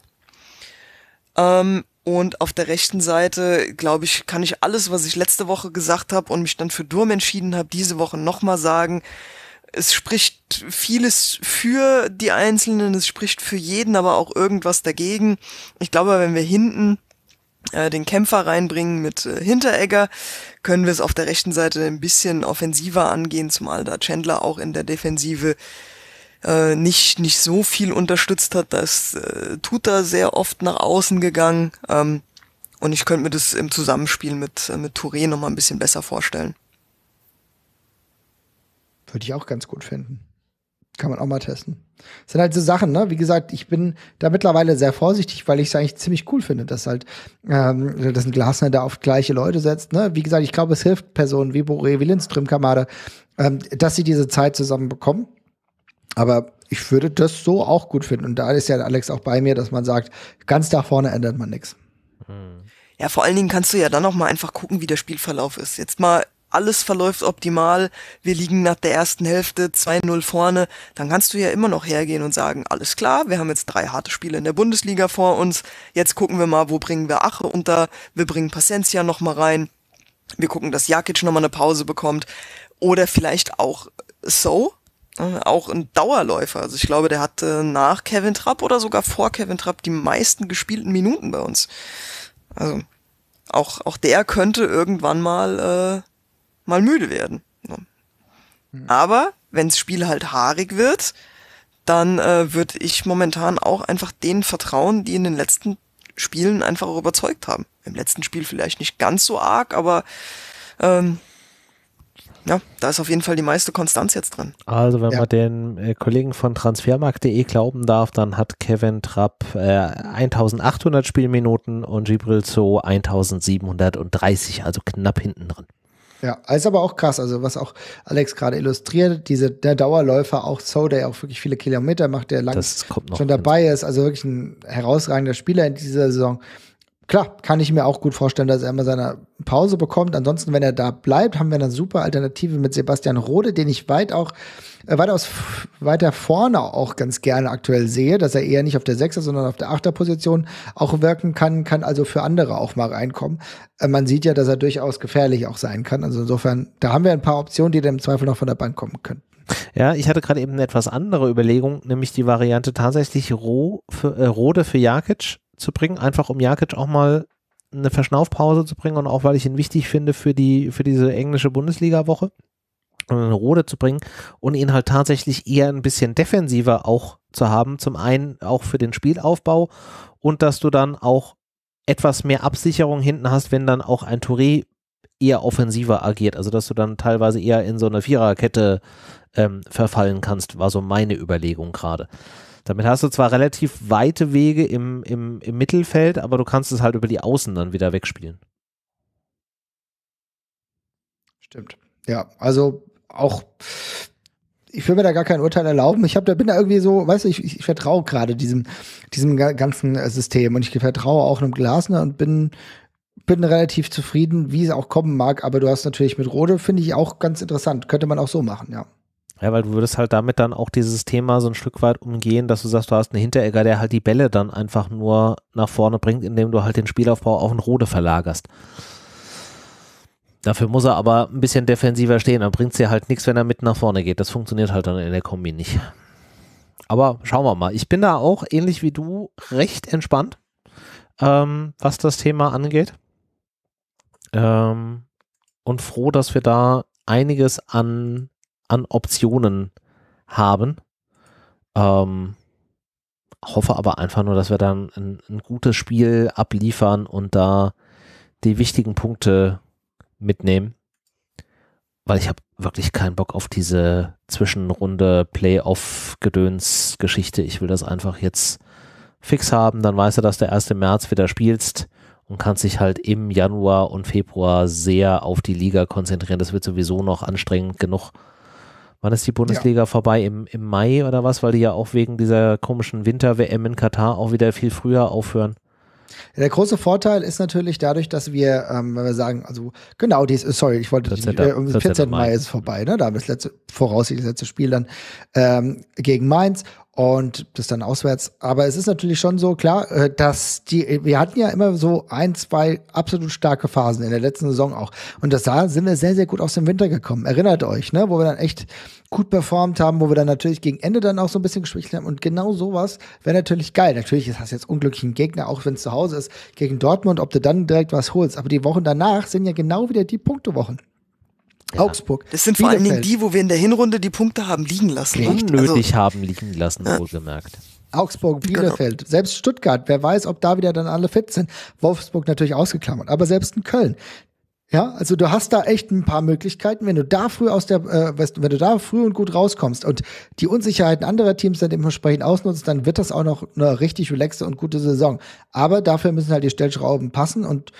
Ähm, und auf der rechten Seite, glaube ich, kann ich alles, was ich letzte Woche gesagt habe und mich dann für Durm entschieden habe, diese Woche nochmal sagen. Es spricht vieles für die Einzelnen, es spricht für jeden, aber auch irgendwas dagegen. Ich glaube, wenn wir hinten äh, den Kämpfer reinbringen mit äh, Hinteregger, können wir es auf der rechten Seite ein bisschen offensiver angehen, zumal da Chandler auch in der Defensive äh, nicht, nicht so viel unterstützt hat. Äh, da ist äh, Tuta sehr oft nach außen gegangen. Ähm, und ich könnte mir das im Zusammenspiel mit, äh, mit Touré nochmal ein bisschen besser vorstellen. Würde ich auch ganz gut finden. Kann man auch mal testen. Das sind halt so Sachen, ne? Wie gesagt, ich bin da mittlerweile sehr vorsichtig, weil ich es eigentlich ziemlich cool finde, dass halt, ähm, dass ein Glasner da auf gleiche Leute setzt, ne? Wie gesagt, ich glaube, es hilft Personen wie Boré, wie Lindström, Kamada, ähm, dass sie diese Zeit zusammen bekommen. Aber ich würde das so auch gut finden. Und da ist ja Alex auch bei mir, dass man sagt, ganz da vorne ändert man nichts. Hm. Ja, vor allen Dingen kannst du ja dann auch mal einfach gucken, wie der Spielverlauf ist. Jetzt mal alles verläuft optimal, wir liegen nach der ersten Hälfte 2-0 vorne, dann kannst du ja immer noch hergehen und sagen, alles klar, wir haben jetzt drei harte Spiele in der Bundesliga vor uns, jetzt gucken wir mal, wo bringen wir Ache unter, wir bringen Pacencia nochmal rein, wir gucken, dass Jakic nochmal eine Pause bekommt oder vielleicht auch So, äh, auch ein Dauerläufer. Also ich glaube, der hatte nach Kevin Trapp oder sogar vor Kevin Trapp die meisten gespielten Minuten bei uns. Also auch, auch der könnte irgendwann mal äh, mal müde werden. Aber wenn das Spiel halt haarig wird, dann äh, würde ich momentan auch einfach denen vertrauen, die in den letzten Spielen einfach auch überzeugt haben. Im letzten Spiel vielleicht nicht ganz so arg, aber ähm, ja, da ist auf jeden Fall die meiste Konstanz jetzt drin. Also wenn ja. man den äh, Kollegen von transfermarkt.de glauben darf, dann hat Kevin Trapp äh, 1800 Spielminuten und Gibril So 1730, also knapp hinten drin. Ja, ist aber auch krass. Also was auch Alex gerade illustriert, diese, der Dauerläufer auch so, der ja auch wirklich viele Kilometer macht, der lang schon dabei ist. Also wirklich ein herausragender Spieler in dieser Saison klar, kann ich mir auch gut vorstellen, dass er immer seine Pause bekommt. Ansonsten, wenn er da bleibt, haben wir eine super Alternative mit Sebastian Rode, den ich weit auch äh, weitaus weiter vorne auch ganz gerne aktuell sehe, dass er eher nicht auf der Sechser, sondern auf der Achterposition auch wirken kann, kann also für andere auch mal reinkommen. Äh, man sieht ja, dass er durchaus gefährlich auch sein kann. Also insofern, da haben wir ein paar Optionen, die dann im Zweifel noch von der Bank kommen können. Ja, ich hatte gerade eben eine etwas andere Überlegung, nämlich die Variante tatsächlich Roh für, äh, Rode für Jakic zu bringen, einfach um Jakic auch mal eine Verschnaufpause zu bringen und auch weil ich ihn wichtig finde für die für diese englische Bundesliga Woche eine Rode zu bringen und ihn halt tatsächlich eher ein bisschen defensiver auch zu haben, zum einen auch für den Spielaufbau und dass du dann auch etwas mehr Absicherung hinten hast, wenn dann auch ein Touré eher offensiver agiert, also dass du dann teilweise eher in so eine Viererkette ähm, verfallen kannst, war so meine Überlegung gerade. Damit hast du zwar relativ weite Wege im, im, im Mittelfeld, aber du kannst es halt über die Außen dann wieder wegspielen. Stimmt. Ja, also auch ich will mir da gar kein Urteil erlauben. Ich hab, da bin da irgendwie so, weißt du, ich, ich vertraue gerade diesem, diesem ganzen äh, System und ich vertraue auch einem Glasner und bin, bin relativ zufrieden, wie es auch kommen mag. Aber du hast natürlich mit Rode, finde ich auch ganz interessant. Könnte man auch so machen, ja. Ja, weil du würdest halt damit dann auch dieses Thema so ein Stück weit umgehen, dass du sagst, du hast einen Hinteregger, der halt die Bälle dann einfach nur nach vorne bringt, indem du halt den Spielaufbau auf den Rode verlagerst. Dafür muss er aber ein bisschen defensiver stehen, dann bringt es dir halt nichts, wenn er mit nach vorne geht. Das funktioniert halt dann in der Kombi nicht. Aber schauen wir mal. Ich bin da auch, ähnlich wie du, recht entspannt, ähm, was das Thema angeht. Ähm, und froh, dass wir da einiges an an Optionen haben. Ähm, hoffe aber einfach nur, dass wir dann ein, ein, gutes Spiel abliefern und da die wichtigen Punkte mitnehmen. Weil ich habe wirklich keinen Bock auf diese Zwischenrunde Playoff-Gedöns-Geschichte. Ich will das einfach jetzt fix haben. Dann weißt du, dass der 1. März wieder spielst und kannst dich halt im Januar und Februar sehr auf die Liga konzentrieren. Das wird sowieso noch anstrengend genug wann ist die Bundesliga ja. vorbei? Im, Im Mai oder was? Weil die ja auch wegen dieser komischen Winter-WM in Katar auch wieder viel früher aufhören. Der große Vorteil ist natürlich dadurch, dass wir, ähm, wenn wir sagen, also genau, dies äh, sorry, ich wollte 14. Nicht, äh, um 14. Mai ist vorbei, ne? Da haben wir das letzte, voraussichtlich das letzte Spiel dann ähm, gegen Mainz und das dann auswärts. Aber es ist natürlich schon so klar, äh, dass die, wir hatten ja immer so ein, zwei absolut starke Phasen in der letzten Saison auch. Und das da sind wir sehr, sehr gut aus dem Winter gekommen. Erinnert euch, ne? Wo wir dann echt gut performt haben, wo wir dann natürlich gegen Ende dann auch so ein bisschen geschwächt haben. Und genau sowas wäre natürlich geil. Natürlich ist das jetzt unglücklichen Gegner, auch wenn es zu Hause ist, gegen Dortmund, ob du dann direkt was holst. Aber die Wochen danach sind ja genau wieder die Punktewochen. Ja. Augsburg. Das sind vor allen Dingen die, wo wir in der Hinrunde die Punkte haben liegen lassen. Also Unnötig also, haben liegen lassen, ja. wohlgemerkt. Augsburg, genau. Bielefeld, genau. selbst Stuttgart, wer weiß, ob da wieder dann alle fit sind. Wolfsburg natürlich ausgeklammert, aber selbst in Köln. Ja, also du hast da echt ein paar Möglichkeiten, wenn du da früh aus der, äh, wenn du da früh und gut rauskommst und die Unsicherheiten anderer Teams dann dementsprechend ausnutzt, dann wird das auch noch eine richtig relaxte und gute Saison. Aber dafür müssen halt die Stellschrauben passen und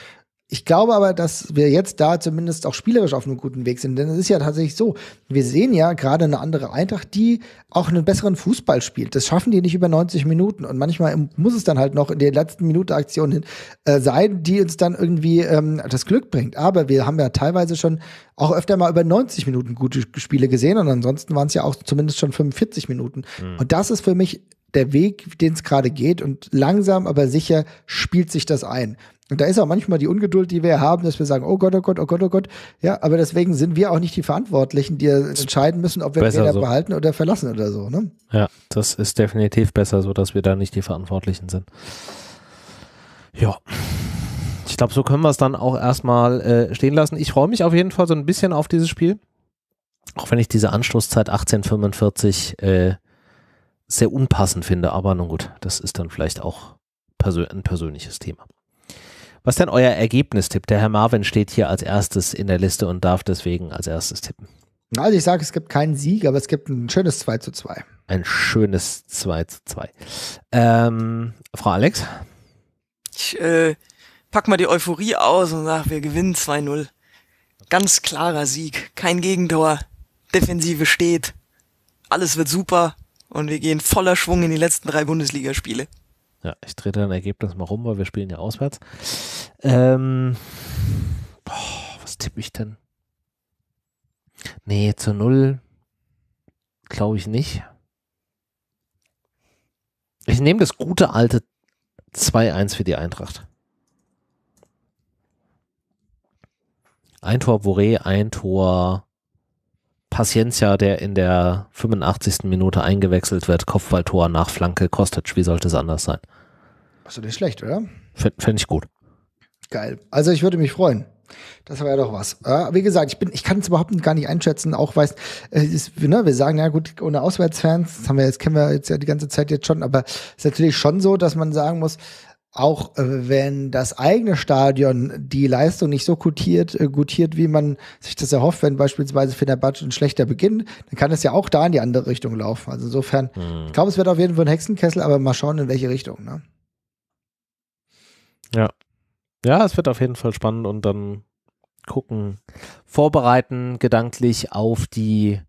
ich glaube aber, dass wir jetzt da zumindest auch spielerisch auf einem guten Weg sind. Denn es ist ja tatsächlich so, wir sehen ja gerade eine andere Eintracht, die auch einen besseren Fußball spielt. Das schaffen die nicht über 90 Minuten. Und manchmal muss es dann halt noch in der letzten Minute Aktion hin, äh, sein, die uns dann irgendwie ähm, das Glück bringt. Aber wir haben ja teilweise schon auch öfter mal über 90 Minuten gute Spiele gesehen. Und ansonsten waren es ja auch zumindest schon 45 Minuten. Mhm. Und das ist für mich der Weg, den es gerade geht. Und langsam, aber sicher spielt sich das ein. Und da ist auch manchmal die Ungeduld, die wir haben, dass wir sagen, oh Gott, oh Gott, oh Gott, oh Gott. Ja, aber deswegen sind wir auch nicht die Verantwortlichen, die entscheiden müssen, ob wir Räder so. behalten oder verlassen oder so. Ne? Ja, das ist definitiv besser so, dass wir da nicht die Verantwortlichen sind. Ja. Ich glaube, so können wir es dann auch erstmal äh, stehen lassen. Ich freue mich auf jeden Fall so ein bisschen auf dieses Spiel. Auch wenn ich diese Anschlusszeit 1845 äh, sehr unpassend finde, aber nun gut, das ist dann vielleicht auch persö ein persönliches Thema. Was ist denn euer Ergebnistipp? Der Herr Marvin steht hier als erstes in der Liste und darf deswegen als erstes tippen. Also ich sage, es gibt keinen Sieg, aber es gibt ein schönes 2 zu 2. Ein schönes 2 zu 2. Ähm, Frau Alex? Ich äh, pack mal die Euphorie aus und sage, wir gewinnen 2-0. Ganz klarer Sieg, kein Gegentor, Defensive steht, alles wird super und wir gehen voller Schwung in die letzten drei Bundesligaspiele. Ja, ich drehe dein Ergebnis mal rum, weil wir spielen ja auswärts. Ähm, boah, was tippe ich denn? Nee, zu null glaube ich nicht. Ich nehme das gute alte 2-1 für die Eintracht. Ein Tor Boré, ein Tor Paciencia, der in der 85. Minute eingewechselt wird, Kopfballtor nach Flanke, Kostic, wie sollte es anders sein? Achso, nicht schlecht, oder? Fände ich gut. Geil. Also ich würde mich freuen. Das war ja doch was. Ja, äh, wie gesagt, ich bin, ich kann es überhaupt gar nicht einschätzen, auch weiß, äh, ist, ne, wir sagen, ja gut, ohne Auswärtsfans, das haben wir jetzt, kennen wir jetzt ja die ganze Zeit jetzt schon, aber es ist natürlich schon so, dass man sagen muss, auch äh, wenn das eigene Stadion die Leistung nicht so gutiert, äh, gutiert, wie man sich das erhofft, wenn beispielsweise Fenerbahce ein schlechter Beginn, dann kann es ja auch da in die andere Richtung laufen. Also insofern, mhm. ich glaube, es wird auf jeden Fall ein Hexenkessel, aber mal schauen, in welche Richtung. Ne? Ja. Ja, es wird auf jeden Fall spannend und dann gucken, vorbereiten, gedanklich auf die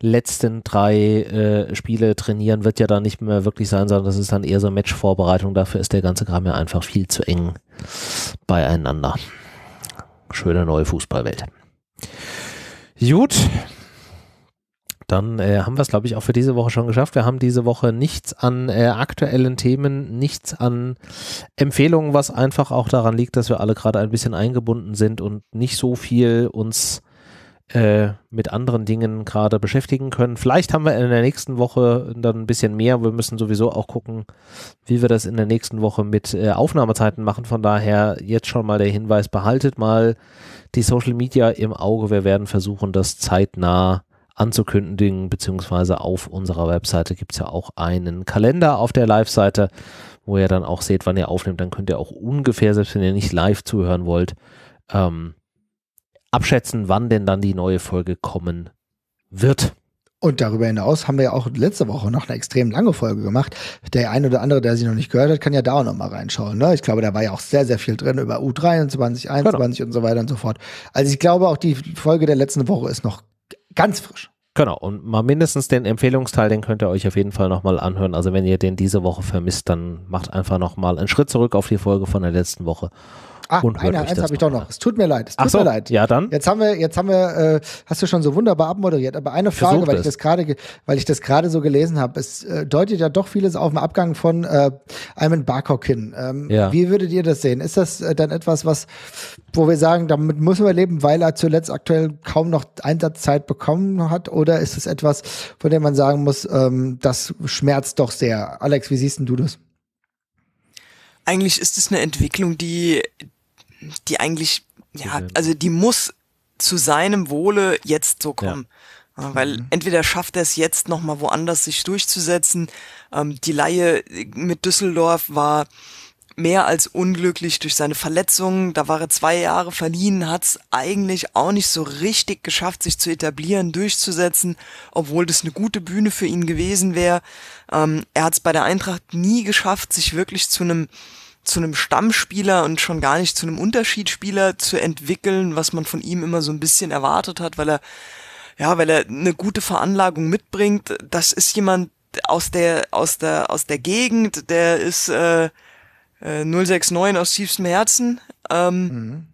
letzten drei äh, Spiele trainieren, wird ja dann nicht mehr wirklich sein, sondern das ist dann eher so Matchvorbereitung. Dafür ist der ganze Kram ja einfach viel zu eng beieinander. Schöne neue Fußballwelt. Gut, dann äh, haben wir es, glaube ich, auch für diese Woche schon geschafft. Wir haben diese Woche nichts an äh, aktuellen Themen, nichts an Empfehlungen, was einfach auch daran liegt, dass wir alle gerade ein bisschen eingebunden sind und nicht so viel uns äh, mit anderen Dingen gerade beschäftigen können. Vielleicht haben wir in der nächsten Woche dann ein bisschen mehr. Wir müssen sowieso auch gucken, wie wir das in der nächsten Woche mit äh, Aufnahmezeiten machen. Von daher jetzt schon mal der Hinweis, behaltet mal die Social Media im Auge. Wir werden versuchen, das zeitnah anzukündigen, beziehungsweise auf unserer Webseite gibt es ja auch einen Kalender auf der Live-Seite, wo ihr dann auch seht, wann ihr aufnimmt. Dann könnt ihr auch ungefähr, selbst wenn ihr nicht live zuhören wollt, ähm, abschätzen, wann denn dann die neue Folge kommen wird. Und darüber hinaus haben wir ja auch letzte Woche noch eine extrem lange Folge gemacht. Der ein oder andere, der sie noch nicht gehört hat, kann ja da auch noch mal reinschauen. Ne? Ich glaube, da war ja auch sehr, sehr viel drin über U23, 21 genau. und so weiter und so fort. Also ich glaube, auch die Folge der letzten Woche ist noch ganz frisch. Genau, und mal mindestens den Empfehlungsteil, den könnt ihr euch auf jeden Fall nochmal anhören. Also wenn ihr den diese Woche vermisst, dann macht einfach nochmal einen Schritt zurück auf die Folge von der letzten Woche Ah, eine, eins habe ich doch noch. Es tut mir leid. Es tut so, mir leid. Ja, dann. Jetzt haben wir, jetzt haben wir, äh, hast du schon so wunderbar abmoderiert, aber eine Frage, weil ich, das grade, weil ich das gerade, so gelesen habe. Es äh, deutet ja doch vieles auf den Abgang von äh, Ayman Barcock hin. Ähm, ja. Wie würdet ihr das sehen? Ist das äh, dann etwas, was, wo wir sagen, damit müssen wir leben, weil er zuletzt aktuell kaum noch Einsatzzeit bekommen hat? Oder ist es etwas, von dem man sagen muss, ähm, das schmerzt doch sehr? Alex, wie siehst du das? Eigentlich ist es eine Entwicklung, die, die eigentlich, ja, also die muss zu seinem Wohle jetzt so kommen. Ja. Weil mhm. entweder schafft er es jetzt nochmal woanders sich durchzusetzen. Ähm, die Laie mit Düsseldorf war mehr als unglücklich durch seine Verletzungen. Da war er zwei Jahre verliehen, hat es eigentlich auch nicht so richtig geschafft, sich zu etablieren, durchzusetzen, obwohl das eine gute Bühne für ihn gewesen wäre. Ähm, er hat es bei der Eintracht nie geschafft, sich wirklich zu einem zu einem Stammspieler und schon gar nicht zu einem Unterschiedsspieler zu entwickeln, was man von ihm immer so ein bisschen erwartet hat, weil er ja, weil er eine gute Veranlagung mitbringt. Das ist jemand aus der aus der aus der Gegend, der ist äh, äh, 069 aus tiefstem Herzen. Ähm, mhm.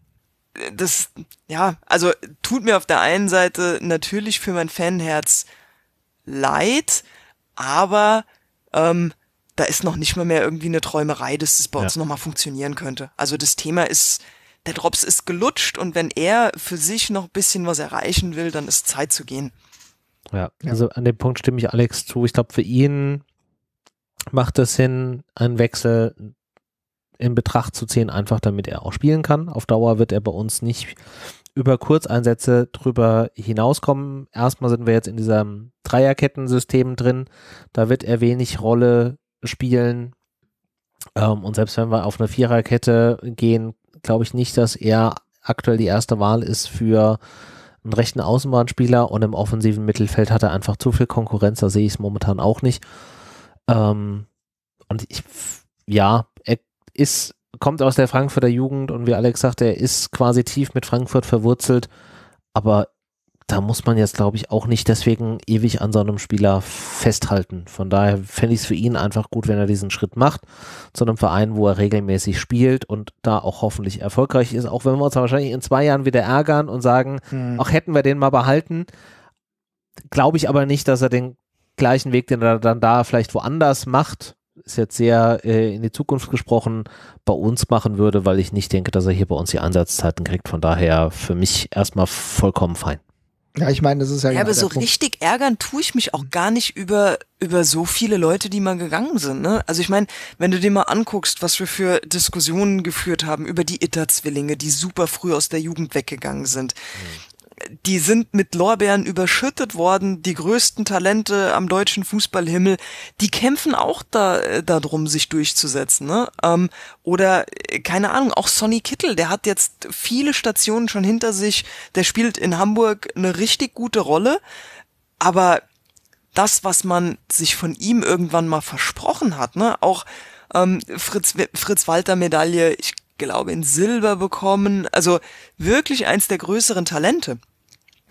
Das ja, also tut mir auf der einen Seite natürlich für mein Fanherz leid, aber ähm, da ist noch nicht mal mehr irgendwie eine Träumerei, dass das bei ja. uns nochmal funktionieren könnte. Also das Thema ist, der Drops ist gelutscht und wenn er für sich noch ein bisschen was erreichen will, dann ist Zeit zu gehen. Ja, also an dem Punkt stimme ich Alex zu. Ich glaube, für ihn macht es Sinn, einen Wechsel in Betracht zu ziehen, einfach damit er auch spielen kann. Auf Dauer wird er bei uns nicht über Kurzeinsätze drüber hinauskommen. Erstmal sind wir jetzt in diesem Dreierkettensystem drin. Da wird er wenig Rolle spielen. Ähm, und selbst wenn wir auf eine Viererkette gehen, glaube ich nicht, dass er aktuell die erste Wahl ist für einen rechten Außenbahnspieler und im offensiven Mittelfeld hat er einfach zu viel Konkurrenz, da sehe ich es momentan auch nicht. Ähm, und ich, ja, er ist, kommt aus der Frankfurter Jugend und wie Alex sagt, er ist quasi tief mit Frankfurt verwurzelt, aber da muss man jetzt, glaube ich, auch nicht deswegen ewig an so einem Spieler festhalten. Von daher fände ich es für ihn einfach gut, wenn er diesen Schritt macht zu einem Verein, wo er regelmäßig spielt und da auch hoffentlich erfolgreich ist. Auch wenn wir uns wahrscheinlich in zwei Jahren wieder ärgern und sagen, hm. auch hätten wir den mal behalten. Glaube ich aber nicht, dass er den gleichen Weg, den er dann da vielleicht woanders macht, ist jetzt sehr äh, in die Zukunft gesprochen, bei uns machen würde, weil ich nicht denke, dass er hier bei uns die Einsatzzeiten kriegt. Von daher für mich erstmal vollkommen fein. Ja, ich meine, das ist ja. Ja, genau aber so Punkt. richtig ärgern tue ich mich auch gar nicht über über so viele Leute, die mal gegangen sind. Ne? Also ich meine, wenn du dir mal anguckst, was wir für Diskussionen geführt haben über die Itter-Zwillinge, die super früh aus der Jugend weggegangen sind, mhm die sind mit Lorbeeren überschüttet worden, die größten Talente am deutschen Fußballhimmel, die kämpfen auch da äh, darum, sich durchzusetzen. Ne? Ähm, oder, äh, keine Ahnung, auch Sonny Kittel, der hat jetzt viele Stationen schon hinter sich, der spielt in Hamburg eine richtig gute Rolle, aber das, was man sich von ihm irgendwann mal versprochen hat, ne? auch ähm, Fritz, Fritz Walter Medaille, ich glaube in Silber bekommen. Also wirklich eins der größeren Talente.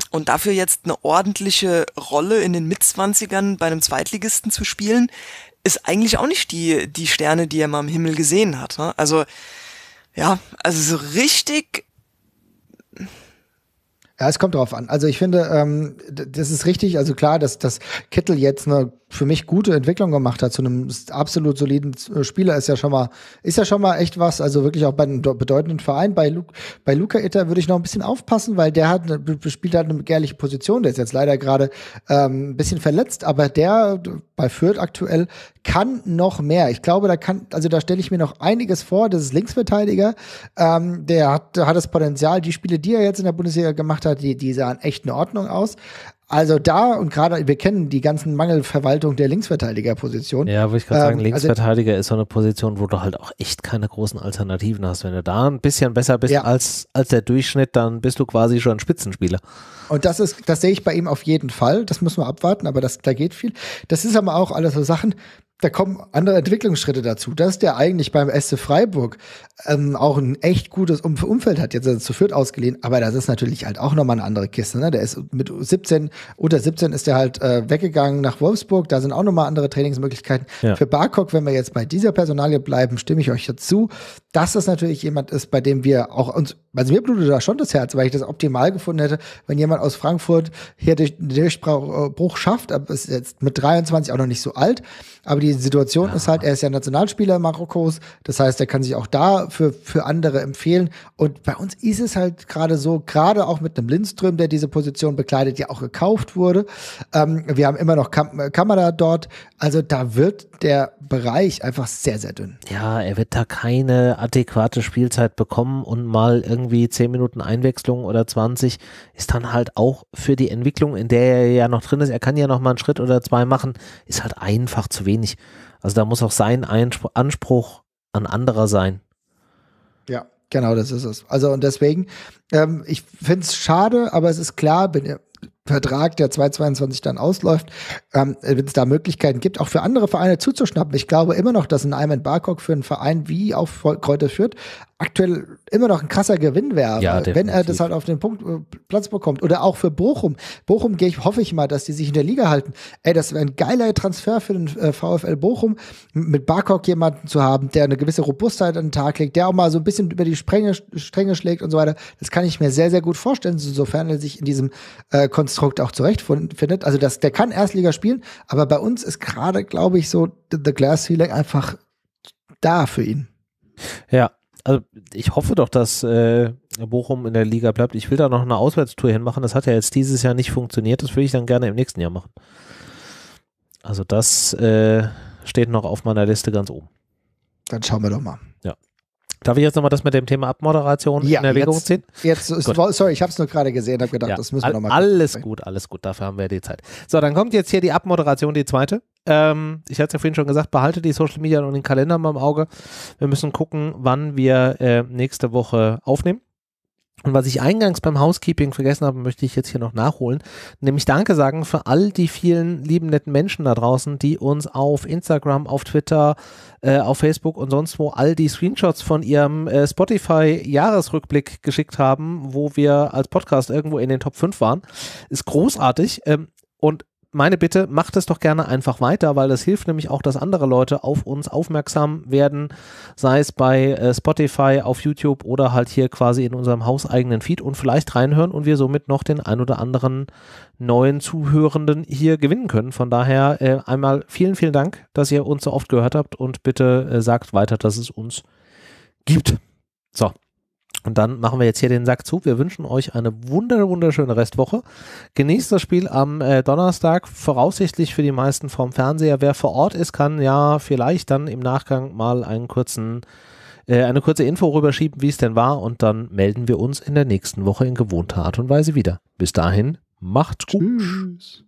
Und dafür jetzt eine ordentliche Rolle in den Mitzwanzigern bei einem Zweitligisten zu spielen, ist eigentlich auch nicht die, die Sterne, die er mal im Himmel gesehen hat. Ne? Also, ja, also so richtig. Ja, es kommt drauf an. Also ich finde, ähm, das ist richtig. Also klar, dass, dass Kittel jetzt eine für mich gute Entwicklung gemacht hat zu einem absolut soliden äh, Spieler ist ja schon mal ist ja schon mal echt was also wirklich auch bei einem bedeutenden Verein bei Luke, bei Luca Itta würde ich noch ein bisschen aufpassen weil der hat spielt halt eine gefährliche Position der ist jetzt leider gerade ähm, ein bisschen verletzt aber der bei Fürth aktuell kann noch mehr ich glaube da kann also da stelle ich mir noch einiges vor das ist Linksverteidiger ähm, der hat hat das Potenzial die Spiele die er jetzt in der Bundesliga gemacht hat die die sahen echt in Ordnung aus also da und gerade, wir kennen die ganzen Mangelverwaltung der Linksverteidigerposition. Ja, würde ich gerade sagen, ähm, also Linksverteidiger also, ist so eine Position, wo du halt auch echt keine großen Alternativen hast. Wenn du da ein bisschen besser bist ja. als, als der Durchschnitt, dann bist du quasi schon Spitzenspieler. Und das ist, das sehe ich bei ihm auf jeden Fall. Das müssen wir abwarten, aber das, da geht viel. Das ist aber auch alles so Sachen, da kommen andere Entwicklungsschritte dazu. Dass der eigentlich beim SC Freiburg ähm, auch ein echt gutes um Umfeld hat, jetzt ist er zu Fürth ausgeliehen, aber das ist natürlich halt auch nochmal eine andere Kiste. Ne? Der ist mit 17, unter 17 ist der halt äh, weggegangen nach Wolfsburg, da sind auch nochmal andere Trainingsmöglichkeiten. Ja. Für Barkok, wenn wir jetzt bei dieser Personalie bleiben, stimme ich euch dazu, dass das natürlich jemand ist, bei dem wir auch uns, also mir blutet da schon das Herz, weil ich das optimal gefunden hätte, wenn jemand aus Frankfurt hier den Durchbruch äh, schafft, aber ist jetzt mit 23 auch noch nicht so alt, aber die die Situation ja. ist halt, er ist ja Nationalspieler Marokkos, das heißt, er kann sich auch da für, für andere empfehlen. Und bei uns ist es halt gerade so, gerade auch mit einem Lindström, der diese Position bekleidet, ja auch gekauft wurde. Ähm, wir haben immer noch Kam äh, Kamera dort. Also da wird der Bereich einfach sehr, sehr dünn. Ja, er wird da keine adäquate Spielzeit bekommen und mal irgendwie 10 Minuten Einwechslung oder 20 ist dann halt auch für die Entwicklung, in der er ja noch drin ist, er kann ja noch mal einen Schritt oder zwei machen, ist halt einfach zu wenig. Also da muss auch sein Anspruch an anderer sein. Ja, genau, das ist es. Also und deswegen, ähm, ich finde es schade, aber es ist klar, wenn bin, Vertrag, der 2022 dann ausläuft, ähm, wenn es da Möglichkeiten gibt, auch für andere Vereine zuzuschnappen. Ich glaube immer noch, dass ein Ayman Barcock für einen Verein wie auch Kräuter führt aktuell immer noch ein krasser Gewinn wäre, ja, wenn er das halt auf den Punkt, äh, Platz bekommt. Oder auch für Bochum. Bochum gehe ich, hoffe ich mal, dass die sich in der Liga halten. Ey, das wäre ein geiler Transfer für den äh, VfL Bochum, mit Barkok jemanden zu haben, der eine gewisse Robustheit an den Tag legt, der auch mal so ein bisschen über die Stränge, Stränge schlägt und so weiter. Das kann ich mir sehr, sehr gut vorstellen, sofern er sich in diesem äh, Konstrukt auch zurechtfindet. Also das, der kann Erstliga spielen, aber bei uns ist gerade, glaube ich, so the glass ceiling einfach da für ihn. Ja, also ich hoffe doch, dass äh, Bochum in der Liga bleibt. Ich will da noch eine Auswärtstour hinmachen. Das hat ja jetzt dieses Jahr nicht funktioniert. Das will ich dann gerne im nächsten Jahr machen. Also das äh, steht noch auf meiner Liste ganz oben. Dann schauen wir doch mal. Ja. Darf ich jetzt nochmal das mit dem Thema Abmoderation ja, in Erwägung jetzt, ziehen? Jetzt, sorry, ich habe es nur gerade gesehen, habe gedacht, ja, das müssen wir nochmal. Alles gut, alles gut, dafür haben wir die Zeit. So, dann kommt jetzt hier die Abmoderation, die zweite. Ähm, ich hatte es ja vorhin schon gesagt, behalte die Social Media und den Kalender mal im Auge. Wir müssen gucken, wann wir äh, nächste Woche aufnehmen. Und was ich eingangs beim Housekeeping vergessen habe, möchte ich jetzt hier noch nachholen. Nämlich Danke sagen für all die vielen lieben netten Menschen da draußen, die uns auf Instagram, auf Twitter, äh, auf Facebook und sonst wo all die Screenshots von ihrem äh, Spotify-Jahresrückblick geschickt haben, wo wir als Podcast irgendwo in den Top 5 waren. Ist großartig. Ähm, und meine Bitte, macht es doch gerne einfach weiter, weil das hilft nämlich auch, dass andere Leute auf uns aufmerksam werden, sei es bei äh, Spotify, auf YouTube oder halt hier quasi in unserem hauseigenen Feed und vielleicht reinhören und wir somit noch den ein oder anderen neuen Zuhörenden hier gewinnen können. Von daher äh, einmal vielen, vielen Dank, dass ihr uns so oft gehört habt und bitte äh, sagt weiter, dass es uns gibt. So, und dann machen wir jetzt hier den Sack zu. Wir wünschen euch eine wunderschöne Restwoche. Genießt das Spiel am äh, Donnerstag, voraussichtlich für die meisten vom Fernseher. Wer vor Ort ist, kann ja vielleicht dann im Nachgang mal einen kurzen, äh, eine kurze Info rüberschieben, wie es denn war. Und dann melden wir uns in der nächsten Woche in gewohnter Art und Weise wieder. Bis dahin, macht gut. Tschüss.